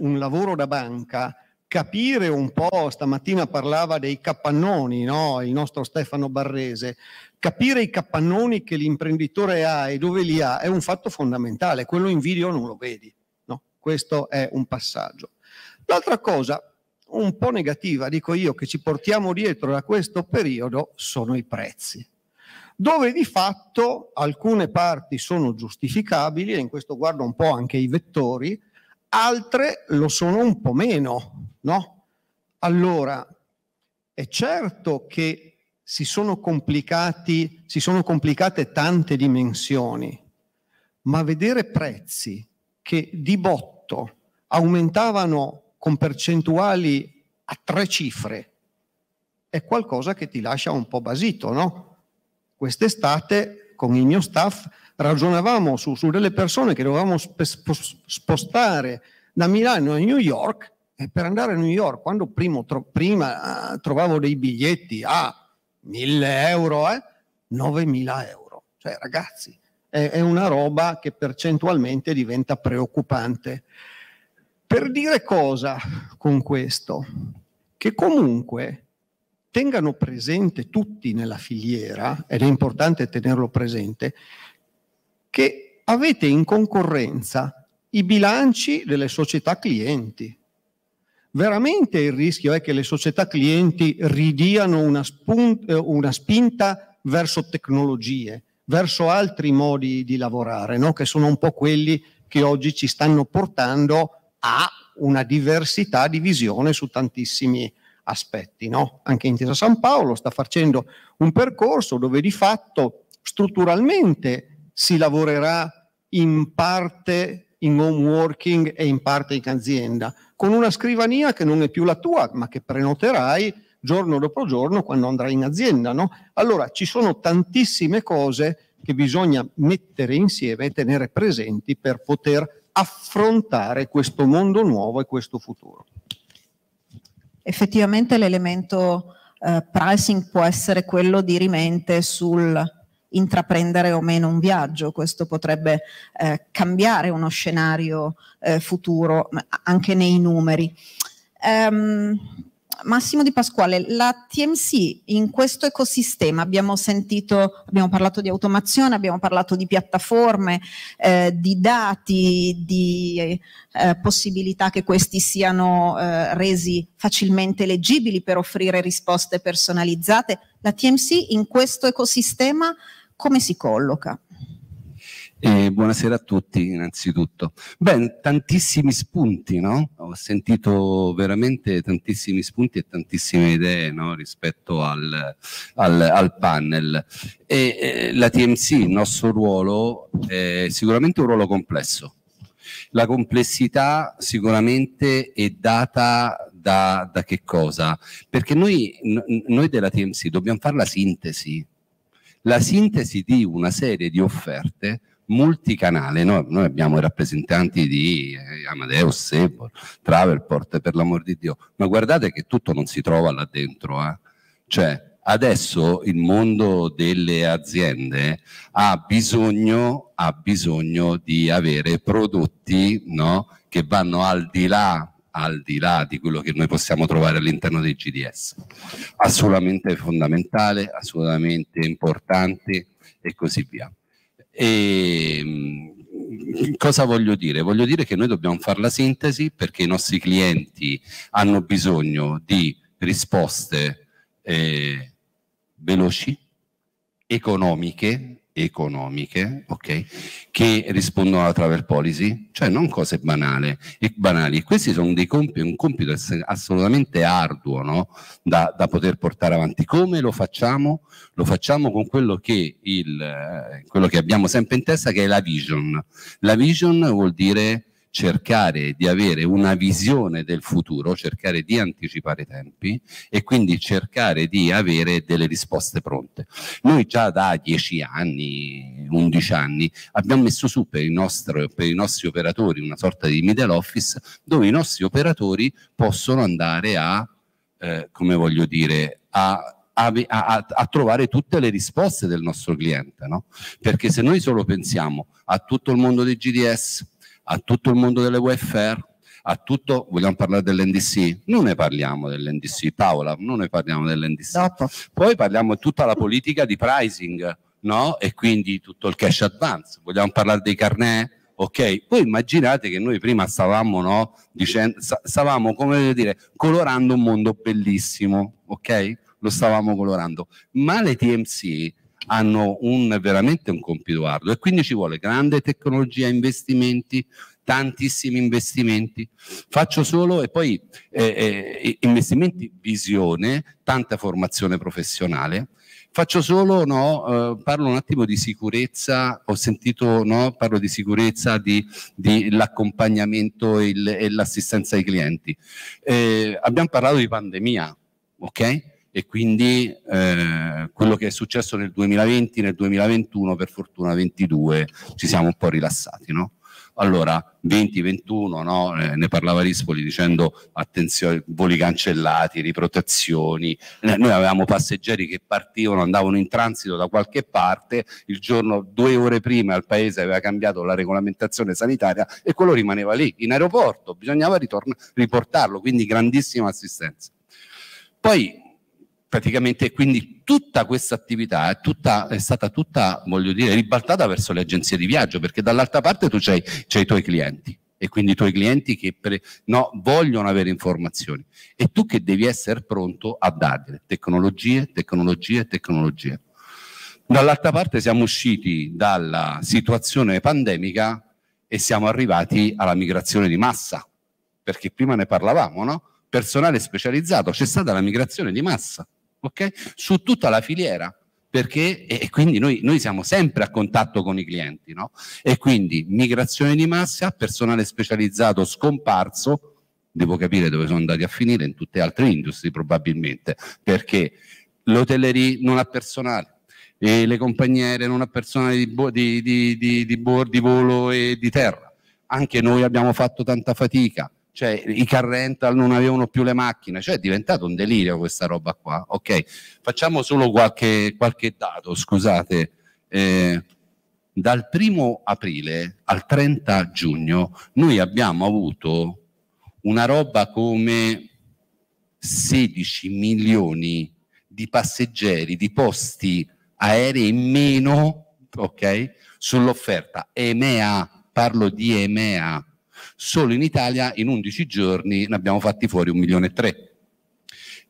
G: un lavoro da banca, capire un po', stamattina parlava dei capannoni, no? il nostro Stefano Barrese, capire i capannoni che l'imprenditore ha e dove li ha è un fatto fondamentale, quello in video non lo vedi, no? questo è un passaggio. L'altra cosa un po' negativa, dico io, che ci portiamo dietro da questo periodo sono i prezzi dove di fatto alcune parti sono giustificabili, e in questo guardo un po' anche i vettori, altre lo sono un po' meno, no? Allora, è certo che si sono, si sono complicate tante dimensioni, ma vedere prezzi che di botto aumentavano con percentuali a tre cifre è qualcosa che ti lascia un po' basito, no? Quest'estate con il mio staff ragionavamo su, su delle persone che dovevamo spostare da Milano a New York e per andare a New York, quando primo, tro, prima eh, trovavo dei biglietti a 1000 euro, eh, 9000 euro. Cioè ragazzi, è, è una roba che percentualmente diventa preoccupante. Per dire cosa con questo? Che comunque tengano presente tutti nella filiera, ed è importante tenerlo presente, che avete in concorrenza i bilanci delle società clienti. Veramente il rischio è che le società clienti ridiano una, spunta, eh, una spinta verso tecnologie, verso altri modi di lavorare, no? che sono un po' quelli che oggi ci stanno portando a una diversità di visione su tantissimi aspetti. No? Anche Intesa San Paolo sta facendo un percorso dove di fatto strutturalmente si lavorerà in parte in home working e in parte in azienda, con una scrivania che non è più la tua, ma che prenoterai giorno dopo giorno quando andrai in azienda. No? Allora ci sono tantissime cose che bisogna mettere insieme e tenere presenti per poter affrontare questo mondo nuovo e questo futuro.
A: Effettivamente l'elemento eh, pricing può essere quello di rimente sul intraprendere o meno un viaggio, questo potrebbe eh, cambiare uno scenario eh, futuro anche nei numeri. Um, Massimo Di Pasquale, la TMC in questo ecosistema abbiamo sentito, abbiamo parlato di automazione, abbiamo parlato di piattaforme, eh, di dati, di eh, possibilità che questi siano eh, resi facilmente leggibili per offrire risposte personalizzate. La TMC in questo ecosistema come si colloca?
H: Eh, buonasera a tutti innanzitutto. Beh, tantissimi spunti, no? Ho sentito veramente tantissimi spunti e tantissime idee no? rispetto al, al, al panel. E, eh, la TMC, il nostro ruolo, è sicuramente un ruolo complesso. La complessità sicuramente è data da, da che cosa? Perché noi, noi della TMC dobbiamo fare la sintesi la sintesi di una serie di offerte multicanale. Noi, noi abbiamo i rappresentanti di eh, Amadeus, Sebor, Travelport, per l'amor di Dio, ma guardate che tutto non si trova là dentro. Eh? Cioè, adesso il mondo delle aziende ha bisogno, ha bisogno di avere prodotti no, che vanno al di là al di là di quello che noi possiamo trovare all'interno dei GDS. Assolutamente fondamentale, assolutamente importante e così via. E ehm, cosa voglio dire? Voglio dire che noi dobbiamo fare la sintesi perché i nostri clienti hanno bisogno di risposte eh, veloci, economiche economiche ok? che rispondono alla travel policy, cioè non cose banale, e banali. Questi sono dei compiti, un compito assolutamente arduo no? da, da, poter portare avanti. Come lo facciamo? Lo facciamo con quello che, il, eh, quello che abbiamo sempre in testa, che è la vision. La vision vuol dire cercare di avere una visione del futuro, cercare di anticipare i tempi e quindi cercare di avere delle risposte pronte. Noi già da 10 anni, 11 anni, abbiamo messo su per, nostro, per i nostri operatori una sorta di middle office dove i nostri operatori possono andare a, eh, come voglio dire, a a, a, a, trovare tutte le risposte del nostro cliente, no? perché se noi solo pensiamo a tutto il mondo dei GDS, a tutto il mondo delle welfare, a tutto, vogliamo parlare dell'NDC? Non ne parliamo dell'NDC, Paola, non ne parliamo dell'NDC. Dopo. Poi parliamo di tutta la politica di pricing, no? E quindi tutto il cash advance. Vogliamo parlare dei carnet? Ok, voi immaginate che noi prima stavamo, no? Dicendo, stavamo, come dire, colorando un mondo bellissimo, ok? Lo stavamo colorando. Ma le TMC hanno un, veramente un compito arduo e quindi ci vuole grande tecnologia, investimenti, tantissimi investimenti. Faccio solo e poi eh, eh, investimenti, visione, tanta formazione professionale. Faccio solo, no, eh, parlo un attimo di sicurezza, ho sentito, no, parlo di sicurezza, di, di l'accompagnamento e, l'assistenza ai clienti. Eh, abbiamo parlato di pandemia, ok? e quindi eh, quello che è successo nel 2020, nel 2021, per fortuna 22 ci siamo un po' rilassati, no? Allora, 2021, no? eh, ne parlava Rispoli dicendo attenzione, voli cancellati, riprotezioni, eh, noi avevamo passeggeri che partivano, andavano in transito da qualche parte, il giorno due ore prima il paese aveva cambiato la regolamentazione sanitaria e quello rimaneva lì, in aeroporto, bisognava ritorn- riportarlo, quindi grandissima assistenza. Poi praticamente quindi tutta questa attività è, tutta, è, stata tutta, voglio dire, ribaltata verso le agenzie di viaggio, perché dall'altra parte tu c'hai, i tuoi clienti e quindi i tuoi clienti che pre, no, vogliono avere informazioni e tu che devi essere pronto a darle tecnologie, tecnologie, tecnologie. Dall'altra parte siamo usciti dalla situazione pandemica e siamo arrivati alla migrazione di massa, perché prima ne parlavamo, no? Personale specializzato, c'è stata la migrazione di massa ok? su tutta la filiera. Perché, e, quindi noi, noi, siamo sempre a contatto con i clienti, no? E quindi migrazione di massa, personale specializzato scomparso, devo capire dove sono andati a finire in tutte le altre industrie probabilmente, perché l'hotellerie non ha personale, e le compagniere non ha personale di, bo- di, di, di, volo e di terra. Anche noi abbiamo fatto tanta fatica, cioè i car rental non avevano più le macchine, cioè è diventato un delirio questa roba qua. Ok, facciamo solo qualche, qualche dato, scusate. Eh, dal primo aprile al 30 giugno noi abbiamo avuto una roba come 16 milioni di passeggeri di posti aerei in meno ok, sull'offerta EMEA, parlo di EMEA Solo in Italia in 11 giorni ne abbiamo fatti fuori un milione e tre.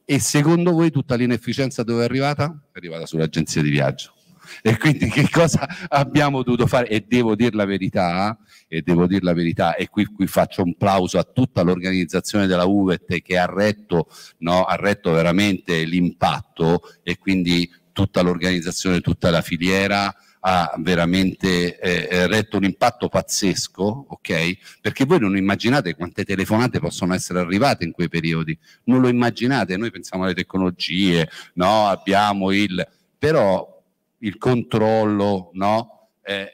H: E secondo voi tutta l'inefficienza dove è arrivata? È arrivata sull'agenzia di viaggio. E quindi che cosa abbiamo dovuto fare? E devo dire la verità, eh, e devo dire la verità, e qui, qui faccio un plauso a tutta l'organizzazione della UVET che ha retto, no, ha retto veramente l'impatto e quindi tutta l'organizzazione, tutta la filiera, ha veramente eh, eh, retto un impatto pazzesco, ok? Perché voi non immaginate quante telefonate possono essere arrivate in quei periodi, non lo immaginate, noi pensiamo alle tecnologie, no? Abbiamo il... però il controllo, no? Eh,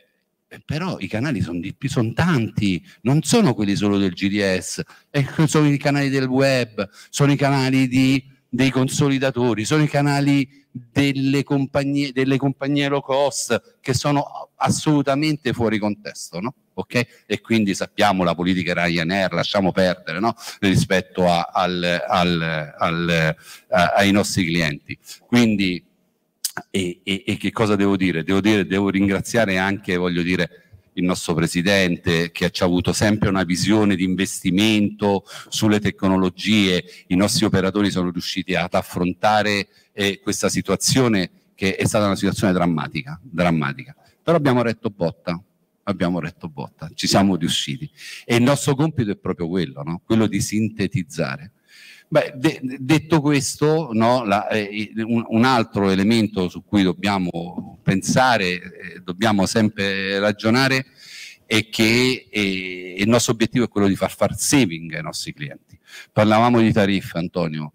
H: eh però i canali sono son tanti, non sono quelli solo del GDS, eh, sono i canali del web, sono i canali di dei consolidatori, sono i canali delle compagnie, delle compagnie low cost che sono assolutamente fuori contesto, no? Ok? E quindi sappiamo la politica Ryanair, lasciamo perdere no? rispetto a, al, al, al, a, ai nostri clienti. Quindi, e, e, e, che cosa devo dire? Devo, dire, devo ringraziare anche, voglio dire, il nostro presidente che ci ha avuto sempre una visione di investimento sulle tecnologie, i nostri operatori sono riusciti ad affrontare eh, questa situazione che è stata una situazione drammatica, drammatica. Però abbiamo retto botta, abbiamo retto botta, ci siamo riusciti. E il nostro compito è proprio quello, no? quello di sintetizzare. Beh, de detto questo, no, la, eh, un, un, altro elemento su cui dobbiamo pensare, eh, dobbiamo sempre ragionare, è che eh, il nostro obiettivo è quello di far far saving ai nostri clienti. Parlavamo di tariffe, Antonio,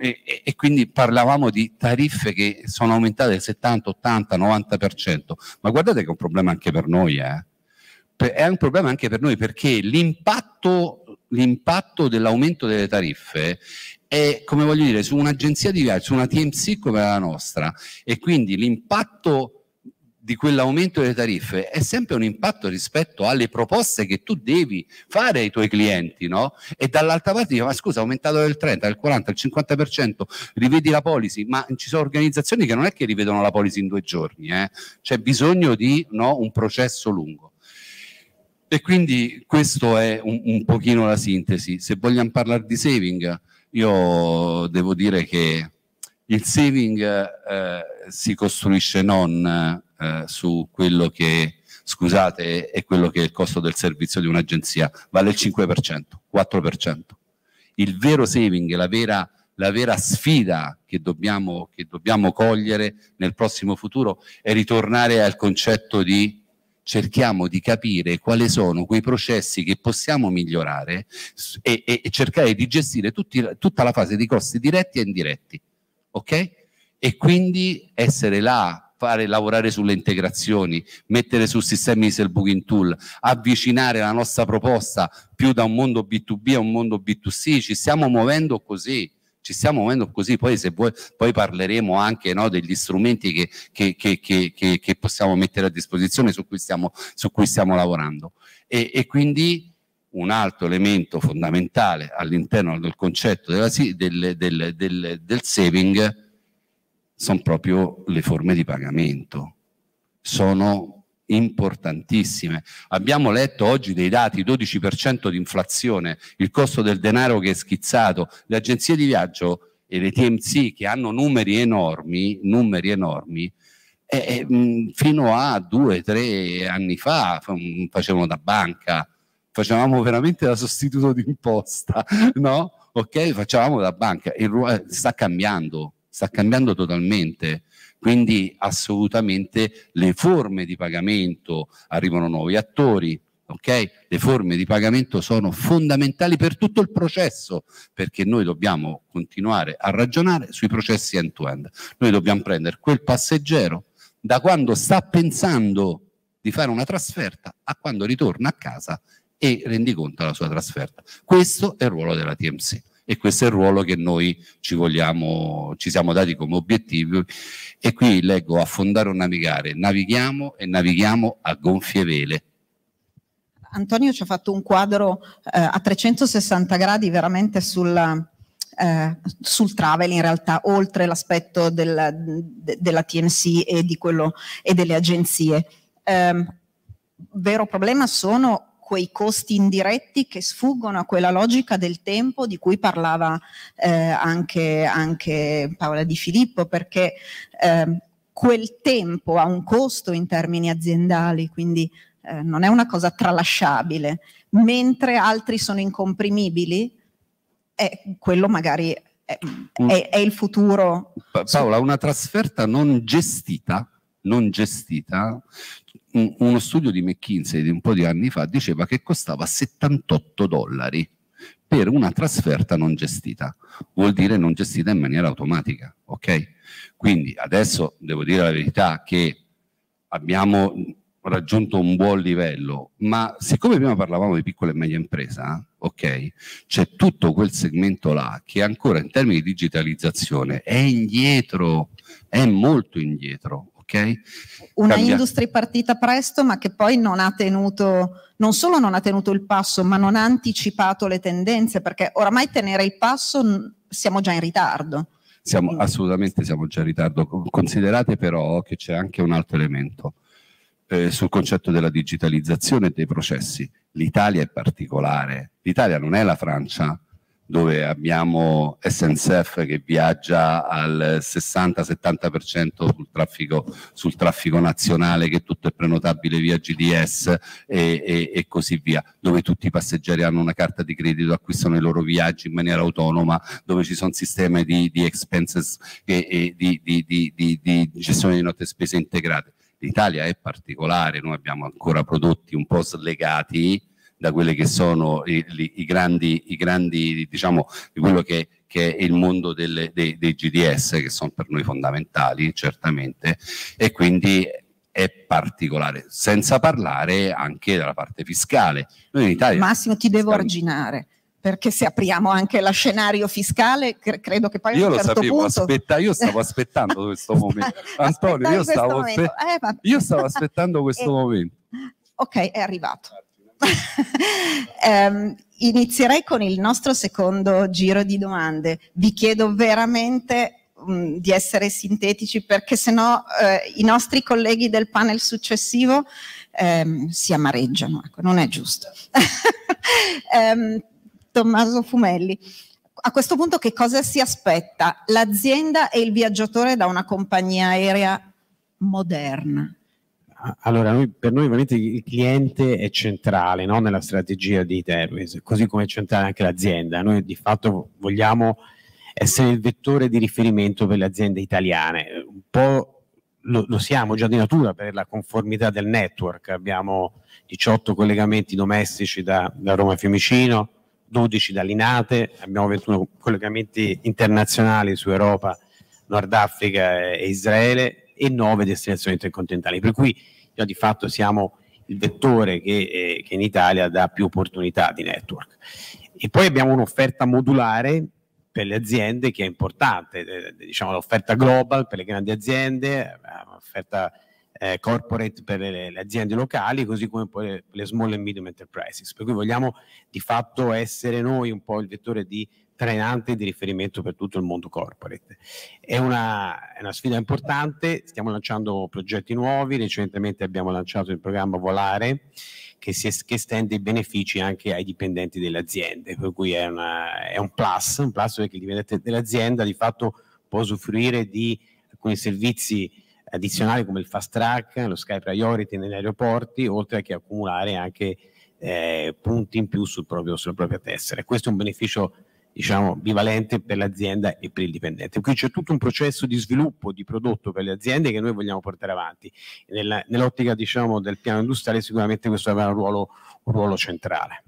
H: e, e, quindi parlavamo di tariffe che sono aumentate del 70, 80, 90%, ma guardate che è un problema anche per noi, eh è un problema anche per noi perché l'impatto, l'impatto dell'aumento delle tariffe è, come voglio dire, su un'agenzia di viaggio, su una TMC come la nostra e quindi l'impatto di quell'aumento delle tariffe è sempre un impatto rispetto alle proposte che tu devi fare ai tuoi clienti, no? E dall'altra parte dico, ma scusa, aumentato del 30, del 40, del 50%, rivedi la policy, ma ci sono organizzazioni che non è che rivedono la policy in due giorni, eh? C'è bisogno di no, un processo lungo. E quindi questo è un, un pochino la sintesi. Se vogliamo parlare di saving, io devo dire che il saving eh, si costruisce non eh, su quello che, scusate, è quello che è il costo del servizio di un'agenzia, vale il 5%, 4%. Il vero saving, la vera, la vera sfida che dobbiamo, che dobbiamo cogliere nel prossimo futuro è ritornare al concetto di cerchiamo di capire quali sono quei processi che possiamo migliorare e, e, e cercare di gestire tutti, tutta la fase di costi diretti e indiretti, ok? E quindi essere là, fare, lavorare sulle integrazioni, mettere su sistemi di self-booking tool, avvicinare la nostra proposta più da un mondo B2B a un mondo B2C, ci stiamo muovendo così ci stiamo muovendo così, poi se vuoi poi parleremo anche no, degli strumenti che, che, che, che, possiamo mettere a disposizione su cui stiamo, su cui stiamo lavorando. E, e, quindi un altro elemento fondamentale all'interno del concetto della, del, del, del, del saving sono proprio le forme di pagamento, sono importantissime. Abbiamo letto oggi dei dati 12% di inflazione, il costo del denaro che è schizzato, le agenzie di viaggio e le TMC che hanno numeri enormi, numeri enormi, e, eh, e, eh, fino a due, tre anni fa facevano da banca, facevamo veramente da sostituto d'imposta, no? Ok, facevamo da banca, il ruolo eh, sta cambiando, sta cambiando totalmente quindi assolutamente le forme di pagamento, arrivano nuovi attori, Okay? Le forme di pagamento sono fondamentali per tutto il processo, perché noi dobbiamo continuare a ragionare sui processi end-to-end. Noi dobbiamo prendere quel passeggero da quando sta pensando di fare una trasferta a quando ritorna a casa e rendi conto della sua trasferta. Questo è il ruolo della TMC e questo è il ruolo che noi ci, vogliamo, ci siamo dati come obiettivo e qui leggo affondare o navigare, navighiamo e navighiamo a gonfie vele.
A: Antonio ci ha fatto un quadro eh, a 360 gradi veramente sulla, eh, sul travel in realtà, oltre l'aspetto della, de, della TNC e, quello, e, delle agenzie. Eh, vero problema sono quei costi indiretti che sfuggono a quella logica del tempo di cui parlava eh, anche, anche, Paola Di Filippo, perché eh, quel tempo ha un costo in termini aziendali, quindi eh, non è una cosa tralasciabile, mentre altri sono incomprimibili, eh, quello magari è,
H: mm. è, è il futuro. Paola, una trasferta non gestita non gestita un, uno studio di McKinsey di un po' di anni fa diceva che costava 78 dollari per una trasferta non gestita, vuol dire non gestita in maniera automatica, ok? Quindi adesso devo dire la verità che abbiamo raggiunto un buon livello, ma siccome prima parlavamo di piccola e media impresa, eh, ok? C'è tutto quel segmento là che ancora in termini di digitalizzazione è indietro, è molto indietro, Okay? Una Cambia. industria
A: partita presto ma che poi non ha tenuto, non solo non ha tenuto il passo, ma non ha anticipato le tendenze, perché oramai tenere il passo siamo già in ritardo.
H: Siamo, assolutamente siamo già in ritardo. Considerate però che c'è anche un altro elemento eh, sul concetto della digitalizzazione dei processi. L'Italia è particolare, l'Italia non è la Francia dove abbiamo SNCF che viaggia al 60-70% sul traffico, sul traffico nazionale, che tutto è prenotabile via GDS e, e, e, così via, dove tutti i passeggeri hanno una carta di credito, acquistano i loro viaggi in maniera autonoma, dove ci sono sistemi di, di expenses e, e di, di, di gestione di note spese integrate. L'Italia è particolare, noi abbiamo ancora prodotti un po' slegati da quelli che sono i, i, grandi, i grandi, diciamo, di quello che, che è il mondo delle, dei, dei GDS, che sono per noi fondamentali, certamente, e quindi è particolare, senza parlare anche della parte fiscale. Noi in Italia
A: Massimo, ti devo arginare. Perché se apriamo anche lo scenario fiscale, credo che poi io a un certo sapevo, punto... aspetta, io stavo
H: aspettando questo momento. Antonio, io stavo, momento. Eh, io stavo aspettando questo eh, momento.
A: Ok, è arrivato um, inizierei con il nostro secondo giro di domande. Vi chiedo veramente um, di essere sintetici perché sennò eh, i nostri colleghi del panel successivo ehm, si amareggiano, ecco, non è giusto. um, Tommaso Fumelli. A questo punto che cosa si aspetta l'azienda e il viaggiatore da una compagnia aerea moderna?
D: Allora, noi, per noi ovviamente il cliente è centrale no? nella strategia di Terwis, così come è centrale anche l'azienda. Noi di fatto vogliamo essere il vettore di riferimento per le aziende italiane. Un po' lo, lo siamo già di natura per la conformità del network. Abbiamo 18 collegamenti domestici da, da Roma a Fiumicino, 12 da Linate, abbiamo 21 collegamenti internazionali su Europa, Nord Africa e Israele e 9 destinazioni intercontinentali, per cui già di fatto siamo il vettore che, eh, che in Italia dà più opportunità di network. E poi abbiamo un'offerta modulare per le aziende che è importante, eh, diciamo l'offerta global per le grandi aziende, l'offerta eh, corporate per le, le, aziende locali, così come poi le, le small and medium enterprises. Per cui vogliamo di fatto essere noi un po' il vettore di trainante di riferimento per tutto il mondo corporate. È una, è una, sfida importante, stiamo lanciando progetti nuovi, recentemente abbiamo lanciato il programma Volare che, si, che estende i benefici anche ai dipendenti delle aziende, per cui è, una, è un plus, un plus perché il dipendente dell'azienda di fatto può usufruire di alcuni servizi addizionali come il fast track, lo sky priority negli aeroporti, oltre che accumulare anche eh, punti in più sul proprio, sulla propria tessera. Questo è un beneficio diciamo, bivalente per l'azienda e per il dipendente. Qui c'è tutto un processo di sviluppo di prodotto per le aziende che noi vogliamo portare avanti. Nella, nell'ottica diciamo, del piano industriale sicuramente questo avrà un ruolo, un ruolo centrale.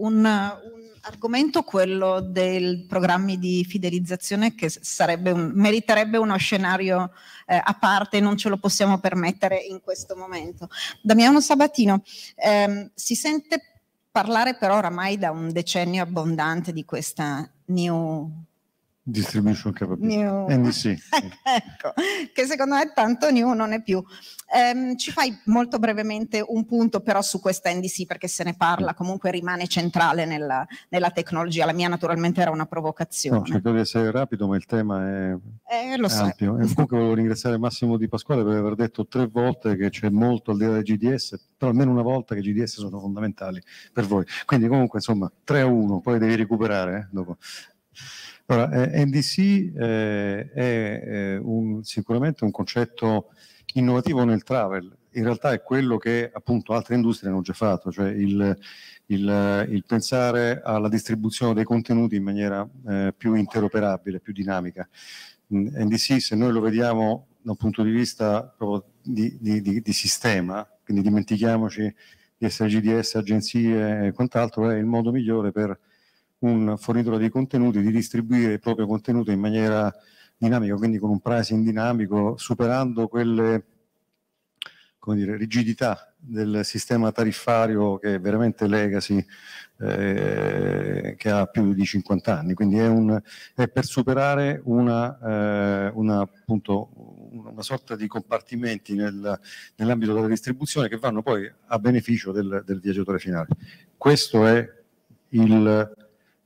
A: Un, un, argomento, quello dei programmi di fidelizzazione, che sarebbe un, meriterebbe uno scenario eh, a parte, non ce lo possiamo permettere in questo momento. Damiano Sabatino, ehm, si sente parlare però oramai da un decennio abbondante di questa new
C: Distribution Capability, NDC. Eh,
A: ecco, che secondo me tanto new non è più. Um, ci fai molto brevemente un punto però su questa NDC perché se ne parla, comunque rimane centrale nella, nella tecnologia. La mia naturalmente era una provocazione. No, cerco
C: di essere rapido ma il tema è
A: eh, lo ampio.
C: So. Eh, e comunque volevo ringraziare Massimo Di Pasquale per aver detto tre volte che c'è molto al di là del GDS, però almeno una volta che i GDS sono fondamentali per voi. Quindi comunque insomma 3 a 1, poi devi recuperare eh, dopo. Allora, eh, NDC eh, è eh, un, sicuramente un concetto innovativo nel travel, in realtà è quello che appunto altre industrie hanno già fatto, cioè il, il, il pensare alla distribuzione dei contenuti in maniera eh, più interoperabile, più dinamica. Mm, NDC, se noi lo vediamo da un punto di vista proprio di, di, di, di sistema, quindi dimentichiamoci di essere GDS, agenzie e quant'altro, è il modo migliore per un fornitore di contenuti di distribuire il proprio contenuto in maniera dinamica, quindi con un pricing dinamico, superando quelle dire, rigidità del sistema tariffario che è veramente legacy, eh, che ha più di 50 anni. Quindi è, un, è per superare una, eh, una, appunto, una, sorta di compartimenti nel, nell'ambito della distribuzione che vanno poi a beneficio del, del viaggiatore finale. Questo è il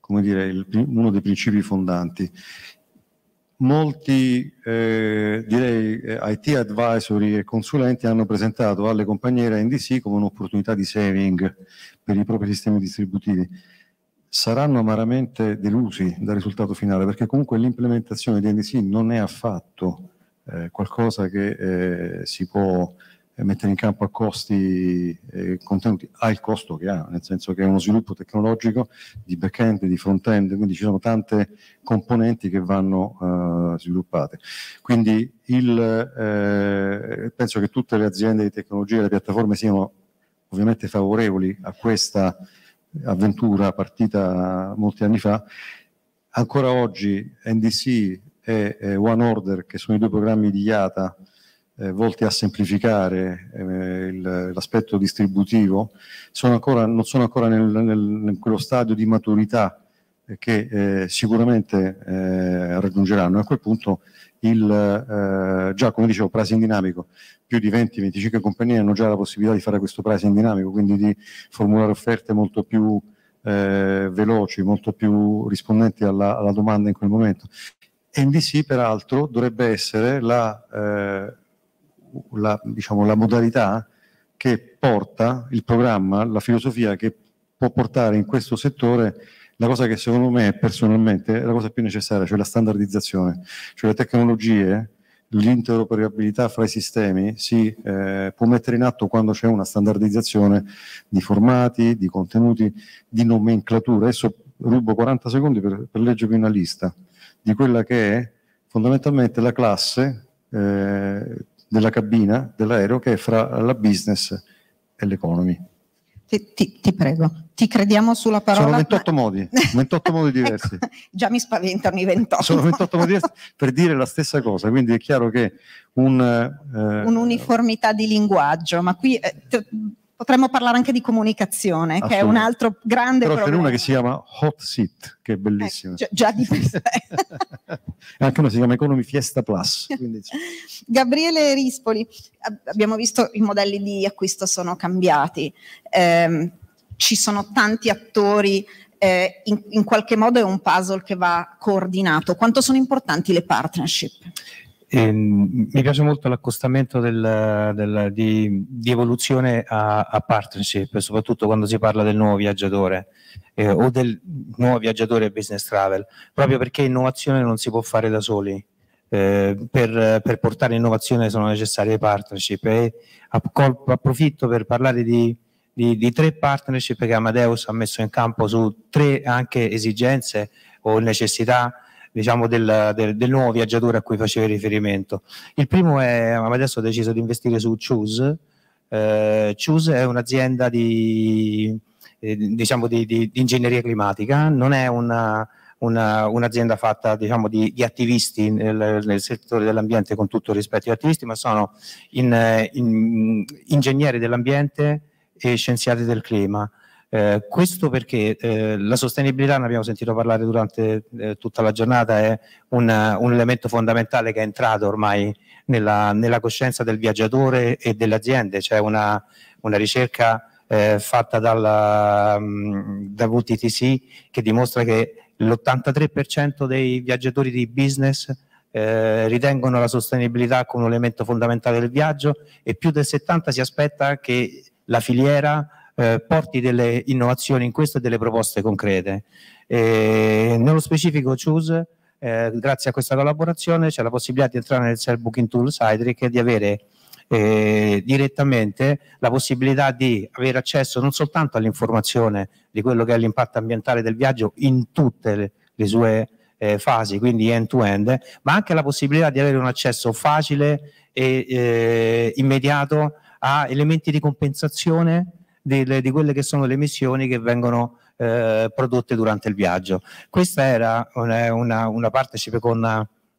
C: come dire, il, uno dei principi fondanti. Molti eh, direi, eh, IT advisory e consulenti hanno presentato alle compagnie NDC come un'opportunità di saving per i propri sistemi distributivi saranno amaramente delusi dal risultato finale perché comunque l'implementazione di NDC non è affatto eh, qualcosa che eh, si può mettere in campo a costi eh, contenuti, ha il costo che ha, nel senso che è uno sviluppo tecnologico di back-end, di front-end, quindi ci sono tante componenti che vanno eh, sviluppate. Quindi il, eh, penso che tutte le aziende di tecnologia e le piattaforme siano ovviamente favorevoli a questa avventura partita molti anni fa. Ancora oggi NDC e One Order, che sono i due programmi di IATA, eh, volti a semplificare eh, l'aspetto distributivo sono ancora, non sono ancora nel, nel, in quello stadio di maturità eh, che eh, sicuramente eh, raggiungeranno. A quel punto il, eh, già, come dicevo, pricing dinamico, più di 20-25 compagnie hanno già la possibilità di fare questo pricing dinamico, quindi di formulare offerte molto più eh, veloci, molto più rispondenti alla, alla, domanda in quel momento. NDC peraltro dovrebbe essere la eh, la, diciamo, la modalità che porta il programma, la filosofia che può portare in questo settore la cosa che secondo me personalmente è la cosa più necessaria, cioè la standardizzazione, cioè le tecnologie, l'interoperabilità fra i sistemi si eh, può mettere in atto quando c'è una standardizzazione di formati, di contenuti, di nomenclatura. Adesso rubo 40 secondi per, per leggervi una lista di quella che è fondamentalmente la classe eh, della cabina dell'aereo che è fra la business e l'economy.
A: Ti, ti, ti, prego, ti crediamo sulla parola. Sono
C: 28 ma... modi, 28 modi ecco, diversi. Ecco,
A: già mi spaventano i 28. Sono 28 modi
C: diversi per dire la stessa cosa, quindi è chiaro che un, eh, un'uniformità
A: di linguaggio, ma qui eh, potremmo parlare anche di comunicazione, che è un altro grande Però problema. Però c'è una che
C: si chiama Hot Seat, che è bellissima. Eh, già,
A: già, di per sé.
C: anche una si chiama Economy Fiesta Plus.
A: Gabriele Rispoli, abbiamo visto i modelli di acquisto sono cambiati, eh, ci sono tanti attori, eh, in, in qualche modo è un puzzle che va coordinato. Quanto sono importanti le partnership?
E: mi piace molto l'accostamento del, del, di, di, evoluzione a, a, partnership, soprattutto quando si parla del nuovo viaggiatore eh, o del nuovo viaggiatore business travel, proprio perché innovazione non si può fare da soli. Eh, per, per, portare innovazione sono necessarie partnership e approfitto per parlare di, di, di, tre partnership che Amadeus ha messo in campo su tre anche esigenze o necessità diciamo, del, del, del, nuovo viaggiatore a cui facevi riferimento. Il primo è, adesso ho deciso di investire su Choose. Eh, Choose è un'azienda di, eh, diciamo di, di, di ingegneria climatica, non è una, una, un'azienda fatta diciamo, di, di attivisti nel, nel, settore dell'ambiente con tutto rispetto agli attivisti, ma sono in, in, ingegneri dell'ambiente e scienziati del clima. Eh, questo perché eh, la sostenibilità, ne abbiamo sentito parlare durante eh, tutta la giornata, è un, un, elemento fondamentale che è entrato ormai nella, nella coscienza del viaggiatore e delle aziende. C'è una, una ricerca eh, fatta dalla, mm, da WTTC che dimostra che l'83% dei viaggiatori di business eh, ritengono la sostenibilità come un elemento fondamentale del viaggio e più del 70% si aspetta che la filiera eh, porti delle innovazioni in questo e delle proposte concrete. E nello specifico Choose, eh, grazie a questa collaborazione, c'è la possibilità di entrare nel Cell booking tools Hydric e di avere eh, direttamente la possibilità di avere accesso non soltanto all'informazione di quello che è l'impatto ambientale del viaggio in tutte le, le sue eh, fasi, quindi end-to-end, -end, ma anche la possibilità di avere un accesso facile e eh, immediato a elementi di compensazione delle, di quelle che sono le emissioni che vengono eh, prodotte durante il viaggio. Questa era una, una, una partnership con,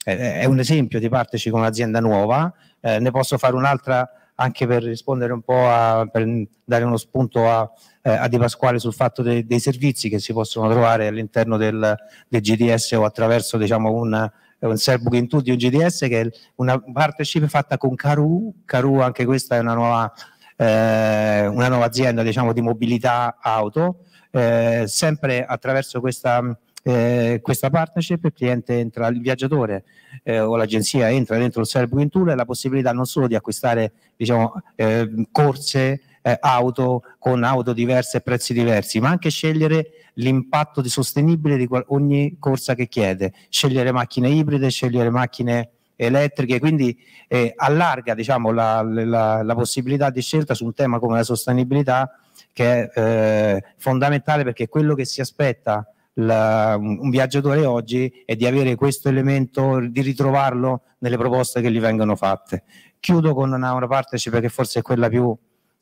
E: eh, è un esempio di partnership con un'azienda nuova, eh, ne posso fare un'altra anche per rispondere un po' a, per dare uno spunto a, eh, a Di Pasquale sul fatto de, dei servizi che si possono trovare all'interno del, del GDS o attraverso diciamo un un self-booking tool di un GDS che è una partnership fatta con Caru, Caru anche questa è una nuova eh, una nuova azienda diciamo, di mobilità auto, eh, sempre attraverso questa, eh, questa partnership il cliente entra, il viaggiatore eh, o l'agenzia entra dentro il self booking tool e la possibilità non solo di acquistare diciamo, eh, corse eh, auto con auto diverse e prezzi diversi, ma anche scegliere l'impatto di sostenibile di ogni corsa che chiede, scegliere macchine ibride, scegliere macchine elettriche, quindi eh, allarga diciamo, la, la, la, possibilità di scelta su un tema come la sostenibilità che è eh, fondamentale perché quello che si aspetta la, un viaggiatore oggi è di avere questo elemento, di ritrovarlo nelle proposte che gli vengono fatte. Chiudo con una, una partnership che forse è quella più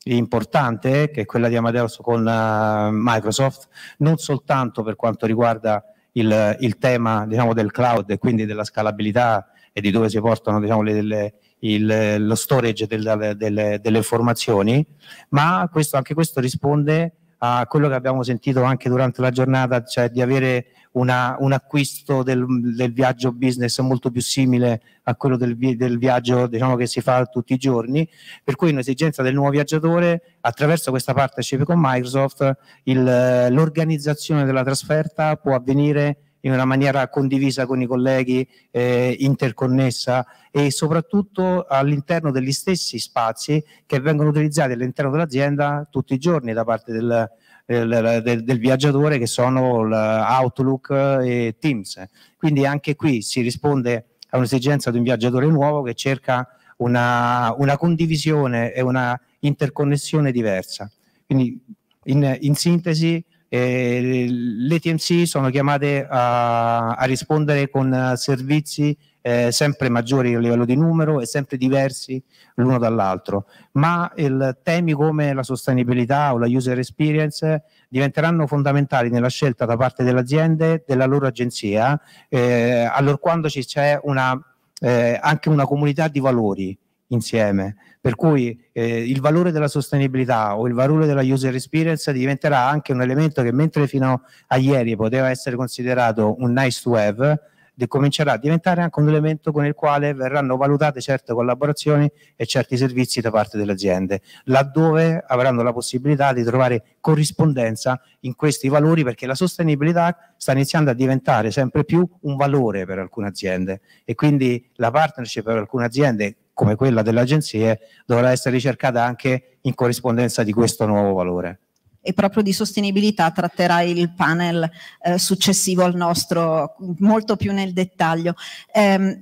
E: importante, che è quella di Amadeus con uh, Microsoft, non soltanto per quanto riguarda il, il tema diciamo, del cloud e quindi della scalabilità e di dove si portano diciamo, le, le, il, lo storage del, delle, delle, informazioni, ma questo, anche questo risponde a quello che abbiamo sentito anche durante la giornata, cioè di avere una, un acquisto del, del, viaggio business molto più simile a quello del, del viaggio diciamo, che si fa tutti i giorni, per cui in esigenza del nuovo viaggiatore, attraverso questa partnership con Microsoft, il, l'organizzazione della trasferta può avvenire in una maniera condivisa con i colleghi, eh, interconnessa e soprattutto all'interno degli stessi spazi che vengono utilizzati all'interno dell'azienda tutti i giorni da parte del, del, del, del viaggiatore che sono Outlook e Teams. Quindi anche qui si risponde a un'esigenza di un viaggiatore nuovo che cerca una, una condivisione e una interconnessione diversa. Quindi in, in sintesi eh, le TMC sono chiamate a, a rispondere con eh, servizi eh, sempre maggiori a livello di numero e sempre diversi l'uno dall'altro, ma il, temi come la sostenibilità o la user experience diventeranno fondamentali nella scelta da parte delle aziende, della loro agenzia, eh, allora quando ci c'è una, eh, anche una comunità di valori insieme. Per cui eh, il valore della sostenibilità o il valore della user experience diventerà anche un elemento che mentre fino a ieri poteva essere considerato un nice to have, comincerà a diventare anche un elemento con il quale verranno valutate certe collaborazioni e certi servizi da parte delle aziende, laddove avranno la possibilità di trovare corrispondenza in questi valori perché la sostenibilità sta iniziando a diventare sempre più un valore per alcune aziende e quindi la partnership per alcune aziende come quella delle agenzie dovrà essere ricercata anche in corrispondenza di questo nuovo valore
A: e proprio di sostenibilità tratterà il panel eh, successivo al nostro, molto più nel dettaglio. Eh,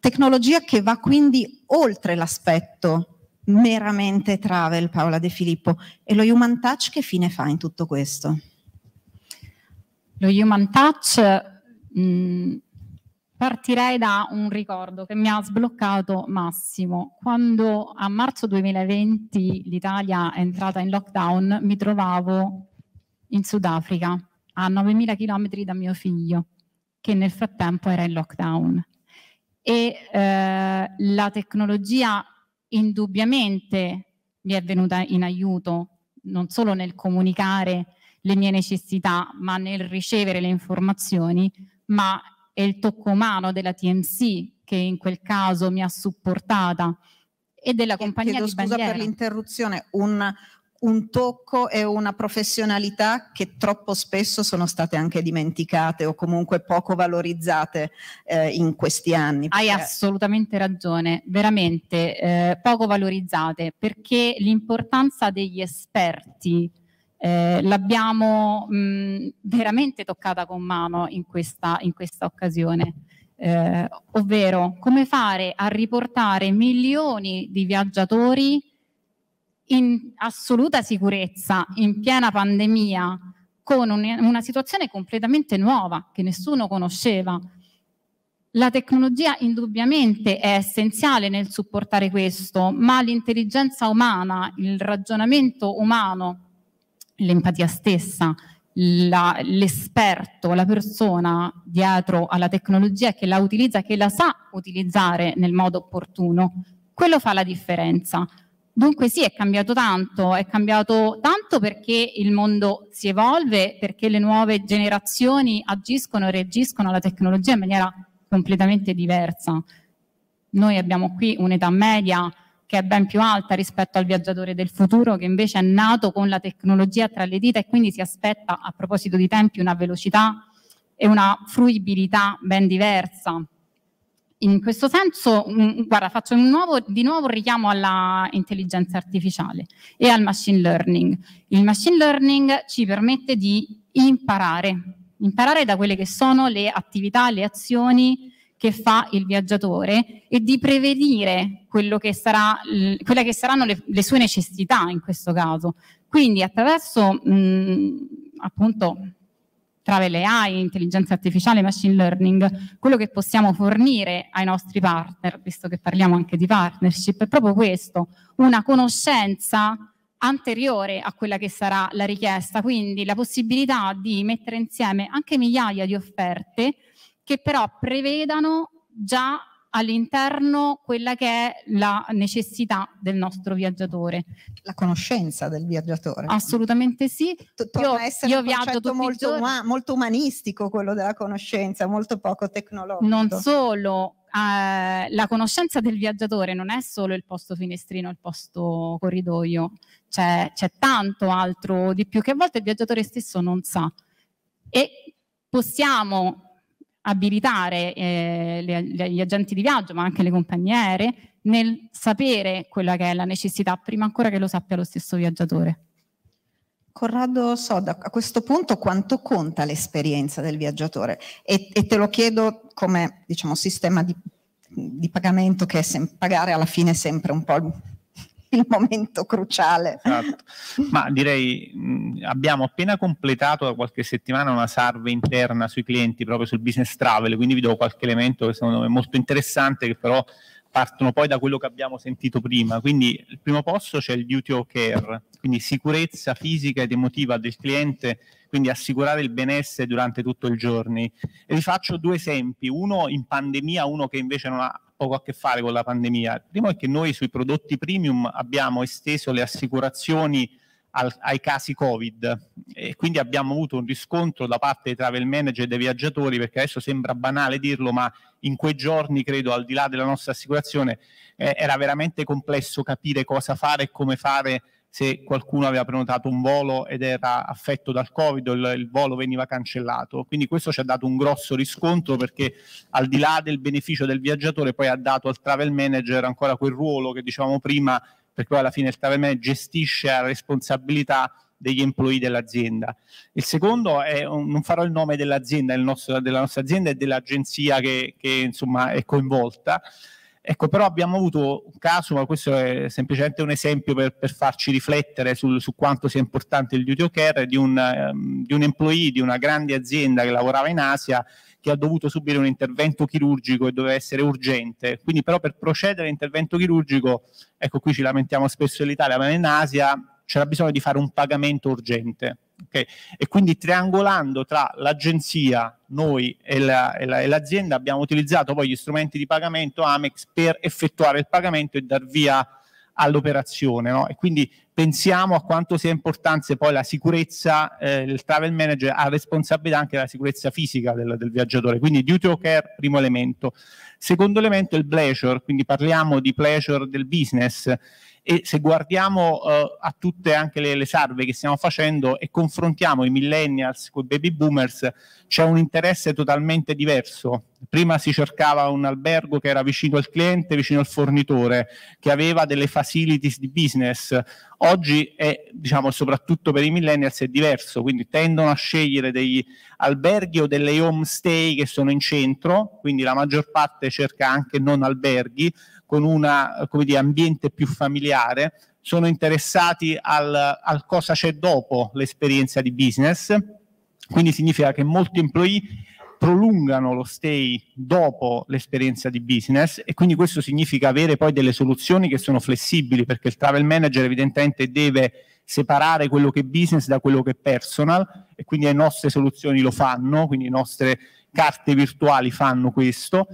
A: tecnologia che va quindi oltre l'aspetto meramente travel, Paola De Filippo, e lo human touch che fine fa in tutto questo? Lo human touch
F: mh, mm, Partirei da un ricordo che mi ha sbloccato Massimo. Quando a marzo 2020 l'Italia è entrata in lockdown, mi trovavo in Sudafrica, a 9.000 km da mio figlio, che nel frattempo era in lockdown. E eh, la tecnologia indubbiamente mi è venuta in aiuto, non solo nel comunicare le mie necessità, ma nel ricevere le informazioni, ma e il tocco umano della TMC che in quel caso mi ha
A: supportata e della compagnia Chiedo di scusa bandiera. per l'interruzione, un, un tocco e una professionalità che troppo spesso sono state anche dimenticate o comunque poco valorizzate eh, in questi anni. Hai assolutamente ragione,
F: veramente eh, poco valorizzate perché l'importanza degli esperti eh, l'abbiamo mh, veramente toccata con mano in questa, in questa occasione. Eh, ovvero come fare a riportare milioni di viaggiatori in assoluta sicurezza, in piena pandemia, con un, una situazione completamente nuova che nessuno conosceva. La tecnologia indubbiamente è essenziale nel supportare questo, ma l'intelligenza umana, il ragionamento umano l'empatia stessa, la, l'esperto, la persona dietro alla tecnologia che la utilizza, che la sa utilizzare nel modo opportuno, quello fa la differenza. Dunque sì, è cambiato tanto, è cambiato tanto perché il mondo si evolve, perché le nuove generazioni agiscono e reagiscono alla tecnologia in maniera completamente diversa. Noi abbiamo qui un'età media che è ben più alta rispetto al viaggiatore del futuro che invece è nato con la tecnologia tra le dita e quindi si aspetta a proposito di tempi una velocità e una fruibilità ben diversa. In questo senso, guarda, faccio nuovo, di nuovo un richiamo all'intelligenza artificiale e al machine learning. Il machine learning ci permette di imparare, imparare da quelle che sono le attività, le azioni, che fa il viaggiatore e di prevedere che sarà, quelle che saranno le, le, sue necessità in questo caso. Quindi attraverso mh, mm, appunto travel AI, intelligenza artificiale, machine learning, quello che possiamo fornire ai nostri partner, visto che parliamo anche di partnership, è proprio questo, una conoscenza anteriore a quella che sarà la richiesta, quindi la possibilità di mettere insieme anche migliaia di offerte che però prevedano già all'interno quella che è la necessità del nostro viaggiatore. La conoscenza del viaggiatore. Assolutamente sì. T- io, essere io un viaggio tutti molto, uma-
A: molto umanistico quello della conoscenza, molto poco tecnologico. Non
F: solo. Eh, la conoscenza del viaggiatore non è solo il posto finestrino, il posto corridoio, c'è, c'è tanto altro di più che a volte il viaggiatore stesso non sa. E possiamo abilitare eh, le, gli agenti di viaggio, ma anche le compagnie aeree, nel sapere quella che è la necessità, prima ancora che lo sappia lo stesso viaggiatore.
A: Corrado Soda, a questo punto quanto conta l'esperienza del viaggiatore? E, e, te lo chiedo come diciamo, sistema di, di pagamento che pagare alla fine è sempre un po' il momento cruciale.
B: Esatto. Ma direi mh, abbiamo appena completato da qualche settimana una survey interna sui clienti proprio sul business travel, quindi vi do qualche elemento che secondo me è molto interessante che però partono poi da quello che abbiamo sentito prima. Quindi il primo posto c'è il duty of care, quindi sicurezza fisica ed emotiva del cliente, quindi assicurare il benessere durante tutto il giorno. E vi faccio due esempi, uno in pandemia, uno che invece non ha poco a che fare con la pandemia. Il primo è che noi sui prodotti premium abbiamo esteso le assicurazioni al, ai casi Covid e quindi abbiamo avuto un riscontro da parte dei travel manager e dei viaggiatori, perché adesso sembra banale dirlo, ma in quei giorni, credo, al di là della nostra assicurazione, eh, era veramente complesso capire cosa fare e come fare se qualcuno aveva prenotato un volo ed era affetto dal Covid, il, il volo veniva cancellato. Quindi questo ci ha dato un grosso riscontro perché al di là del beneficio del viaggiatore poi ha dato al travel manager ancora quel ruolo che dicevamo prima, perché poi alla fine il travel manager gestisce la responsabilità degli employee dell'azienda. Il secondo è, non farò il nome dell'azienda, della nostra azienda e dell'agenzia che, che insomma è coinvolta, Ecco, però abbiamo avuto un caso, ma questo è semplicemente un esempio per, per farci riflettere sul, su quanto sia importante il duty of care di un, um, di un employee di una grande azienda che lavorava in Asia che ha dovuto subire un intervento chirurgico e doveva essere urgente. Quindi però per procedere all'intervento chirurgico, ecco qui ci lamentiamo spesso dell'Italia, ma in Asia c'era bisogno di fare un pagamento urgente Okay? E quindi triangolando tra l'agenzia, noi e, la, e, la, e l'azienda abbiamo utilizzato poi gli strumenti di pagamento Amex per effettuare il pagamento e dar via all'operazione. No? E quindi pensiamo a quanto sia importante poi la sicurezza, eh, il travel manager ha responsabilità anche della sicurezza fisica del, del viaggiatore, quindi duty of care primo elemento. Secondo elemento è il pleasure, quindi parliamo di pleasure del business e se guardiamo eh, a tutte anche le, le, salve che stiamo facendo e confrontiamo i millennials con i baby boomers, c'è un interesse totalmente diverso. Prima si cercava un albergo che era vicino al cliente, vicino al fornitore, che aveva delle facilities di business oggi è, diciamo, soprattutto per i millennials è diverso, quindi tendono a scegliere degli alberghi o delle homestay che sono in centro, quindi la maggior parte cerca anche non alberghi, con un ambiente più familiare, sono interessati al, al cosa c'è dopo l'esperienza di business, quindi significa che molti employee prolungano lo stay dopo l'esperienza di business e quindi questo significa avere poi delle soluzioni che sono flessibili perché il travel manager evidentemente deve separare quello che è business da quello che è personal e quindi le nostre soluzioni lo fanno, quindi le nostre carte virtuali fanno questo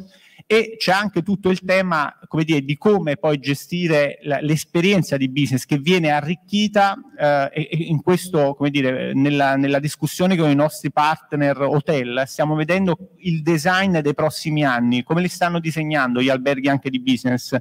B: e c'è anche tutto il tema come dire, di come poi gestire l'esperienza di business che viene arricchita eh, in questo, come dire, nella, nella, discussione con i nostri partner hotel. Stiamo vedendo il design dei prossimi anni, come li stanno disegnando gli alberghi anche di business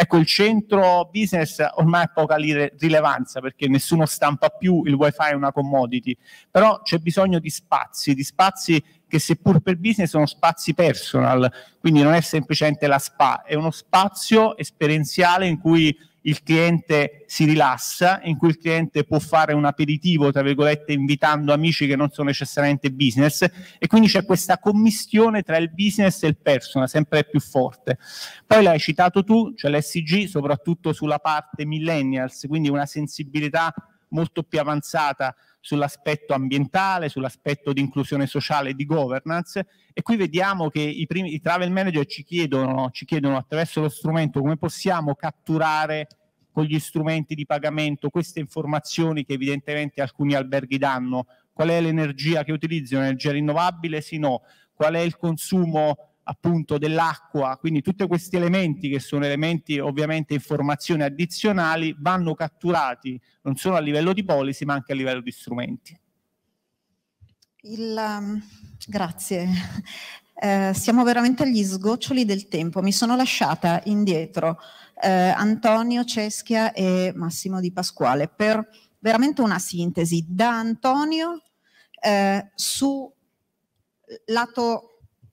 B: Ecco, il centro business ormai ha poca rilevanza perché nessuno stampa più, il wifi è una commodity, però c'è bisogno di spazi, di spazi che seppur per business sono spazi personal, quindi non è semplicemente la spa, è uno spazio esperienziale in cui il cliente si rilassa, in cui il cliente può fare un aperitivo, tra virgolette, invitando amici che non sono necessariamente business e quindi c'è questa commistione tra il business e il persona sempre più forte. Poi l'hai citato tu, c'è cioè l'SG soprattutto sulla parte millennials, quindi una sensibilità molto più avanzata sull'aspetto ambientale, sull'aspetto di inclusione sociale e di governance e qui vediamo che i, primi, i travel manager ci chiedono, ci chiedono attraverso lo strumento come possiamo catturare con gli strumenti di pagamento queste informazioni che evidentemente alcuni alberghi danno, qual è l'energia che utilizzano, energia rinnovabile, sì no, qual è il consumo appunto dell'acqua, quindi tutti questi elementi che sono elementi ovviamente informazioni addizionali vanno catturati non solo a livello di policy ma anche a livello di strumenti.
A: Il, um, grazie. Eh, siamo veramente agli sgoccioli del tempo, mi sono lasciata indietro eh, Antonio Ceschia e Massimo Di Pasquale per veramente una sintesi da Antonio eh, su lato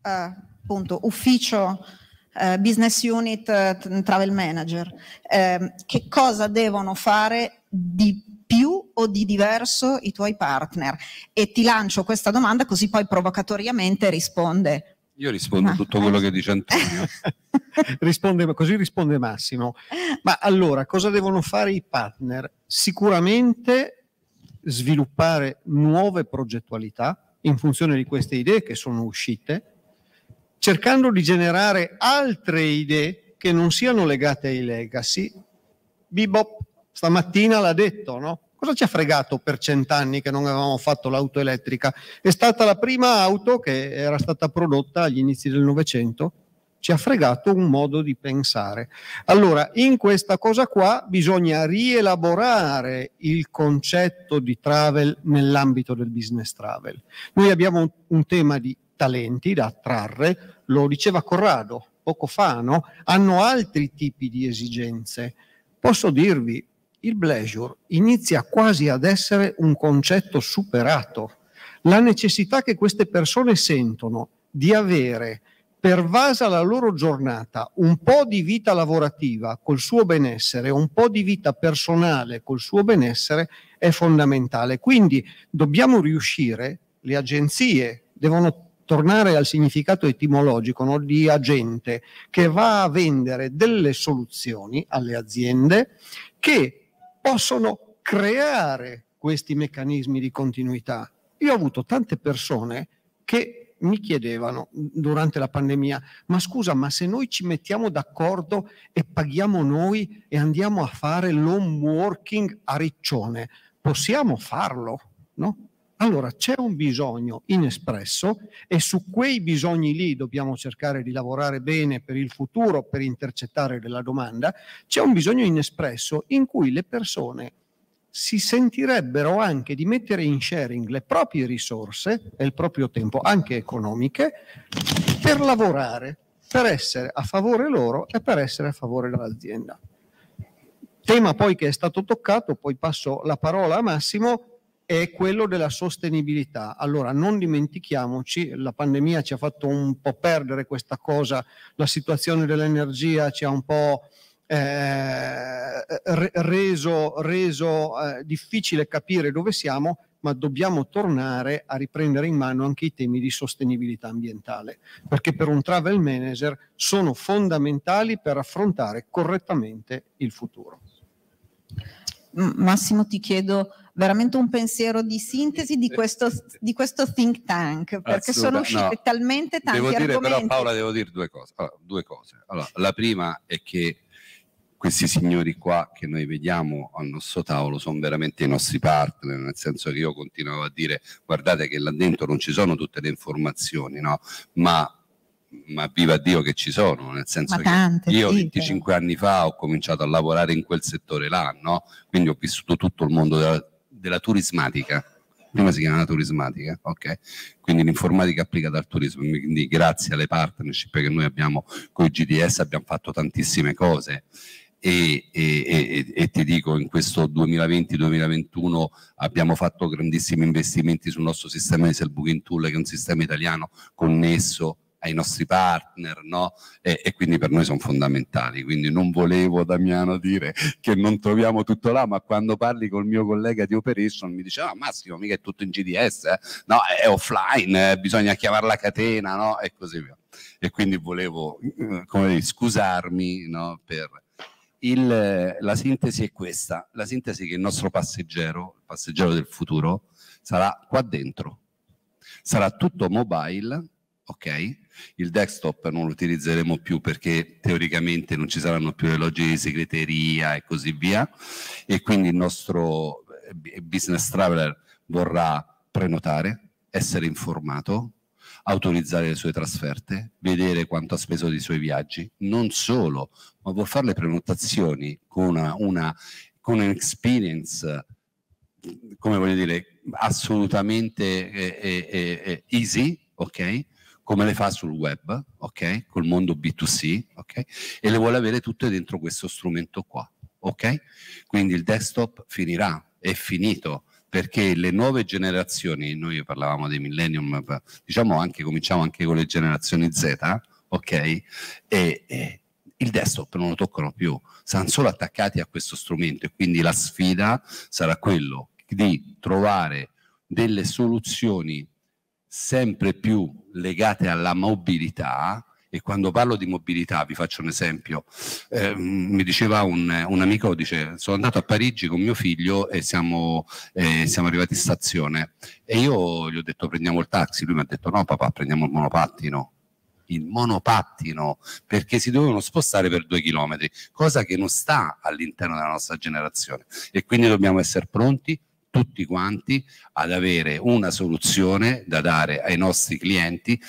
A: eh, appunto ufficio eh, business unit eh, travel manager, eh, che cosa devono fare di più o di diverso i tuoi partner? E ti lancio questa domanda così poi provocatoriamente
G: risponde
H: io rispondo a tutto quello eh. che dice Antonio. risponde, così risponde
G: Massimo. Ma allora, cosa devono fare i partner? Sicuramente sviluppare nuove progettualità in funzione di queste idee che sono uscite, cercando di generare altre idee che non siano legate ai legacy. Bebop stamattina l'ha detto, no? Cosa ci ha fregato per cent'anni che non avevamo fatto l'auto elettrica? È stata la prima auto che era stata prodotta agli inizi del Novecento. Ci ha fregato un modo di pensare. Allora, in questa cosa qua bisogna rielaborare il concetto di travel nell'ambito del business travel. Noi abbiamo un tema di talenti da attrarre, lo diceva Corrado poco fa, no? hanno altri tipi di esigenze. Posso dirvi, il pleasure inizia quasi ad essere un concetto superato. La necessità che queste persone sentono di avere pervasa la loro giornata un po' di vita lavorativa col suo benessere, un po' di vita personale col suo benessere è fondamentale. Quindi dobbiamo riuscire, le agenzie devono tornare al significato etimologico no, di agente che va a vendere delle soluzioni alle aziende che possono creare questi meccanismi di continuità. Io ho avuto tante persone che mi chiedevano durante la pandemia, ma scusa, ma se noi ci mettiamo d'accordo e paghiamo noi e andiamo a fare l'home working a Riccione, possiamo farlo? No? Allora c'è un bisogno inespresso e su quei bisogni lì dobbiamo cercare di lavorare bene per il futuro, per intercettare della domanda. C'è un bisogno inespresso in cui le persone si sentirebbero anche di mettere in sharing le proprie risorse e il proprio tempo, anche economiche, per lavorare, per essere a favore loro e per essere a favore dell'azienda. Tema poi che è stato toccato, poi passo la parola a Massimo, è quello della sostenibilità. Allora, non dimentichiamoci, la pandemia ci ha fatto un po' perdere questa cosa, la situazione dell'energia ci ha un po' eh, reso, reso eh, difficile capire dove siamo, ma dobbiamo tornare a riprendere in mano anche i temi di sostenibilità ambientale, perché per un travel manager sono fondamentali per affrontare correttamente il futuro.
A: Massimo, ti chiedo veramente un pensiero di sintesi di questo, di questo think tank, perché Assoluta, sono uscite no. talmente tante devo dire, argomenti.
H: Però Paola, devo dire due cose. Allora, due cose. Allora, la prima è che questi signori qua che noi vediamo al nostro tavolo sono veramente i nostri partner, nel senso che io continuavo a dire guardate che là dentro non ci sono tutte le informazioni, no? ma ma viva Dio che ci sono, nel senso tante, che io 25 anni fa ho cominciato a lavorare in quel settore là, no? quindi ho vissuto tutto il mondo della della turismatica. Prima si chiamava turismatica, ok? Quindi l'informatica applicata al turismo. Quindi grazie alle partnership che noi abbiamo con i GDS abbiamo fatto tantissime cose. E, e, e, e, ti dico in questo 2020-2021 abbiamo fatto grandissimi investimenti sul nostro sistema di self booking tool che è un sistema italiano connesso ai nostri partner, no? E, e, quindi per noi sono fondamentali. Quindi non volevo, Damiano, dire che non troviamo tutto là, ma quando parli col mio collega di Operation mi dice: Ah, oh, Massimo, mica è tutto in GDS, eh? no? È offline, eh, bisogna chiamare la catena, no? E così via. E quindi volevo eh, come dire, scusarmi no? per. Il, la sintesi è questa, la sintesi che il nostro passeggero, il passeggero del futuro, sarà qua dentro, sarà tutto mobile, ok, il desktop non lo utilizzeremo più perché teoricamente non ci saranno più elogi di segreteria e così via e quindi il nostro eh, business traveler vorrà prenotare, essere informato, autorizzare le sue trasferte, vedere quanto ha speso dei suoi viaggi, non solo, ma può fare le prenotazioni con una, una con un'experience come voglio dire assolutamente eh, eh, eh, eh easy, ok? come le fa sul web, ok? Col mondo B2C, ok? E le vuole avere tutte dentro questo strumento qua, ok? Quindi il desktop finirà, è finito perché le nuove generazioni, noi parlavamo dei millennium, diciamo anche, cominciamo anche con le generazioni Z, ok? E, e, il desktop non lo toccano più, saranno solo attaccati a questo strumento e quindi la sfida sarà quello di trovare delle soluzioni sempre più legate alla mobilità, e quando parlo di mobilità, vi faccio un esempio, eh, mi diceva un, un, amico, dice, sono andato a Parigi con mio figlio e siamo, eh, siamo, arrivati in stazione e io gli ho detto prendiamo il taxi, lui mi ha detto no papà prendiamo il monopattino il monopattino perché si dovevano spostare per due chilometri cosa che non sta all'interno della nostra generazione e quindi dobbiamo essere pronti tutti quanti ad avere una soluzione da dare ai nostri clienti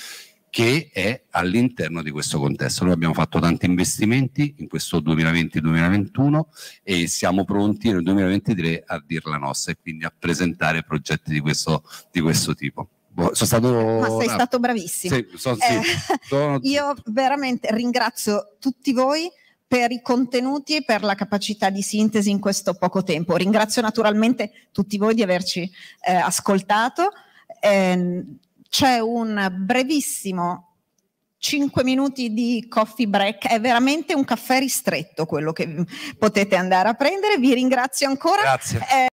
H: che è all'interno di questo contesto. Noi abbiamo fatto tanti investimenti in questo 2020-2021 e siamo pronti nel 2023 a dirla nostra e quindi a presentare progetti di questo, di questo tipo. Boh, sono stato... Ma sei stato
A: bravissimo. Sì, sono, sì, eh, sono... Io veramente ringrazio tutti voi per i contenuti e per la capacità di sintesi in questo poco tempo. Ringrazio naturalmente tutti voi di averci eh, ascoltato. Eh, c'è un brevissimo 5 minuti di coffee break, è veramente un caffè ristretto quello che potete andare a prendere. Vi ringrazio ancora. Grazie. Eh,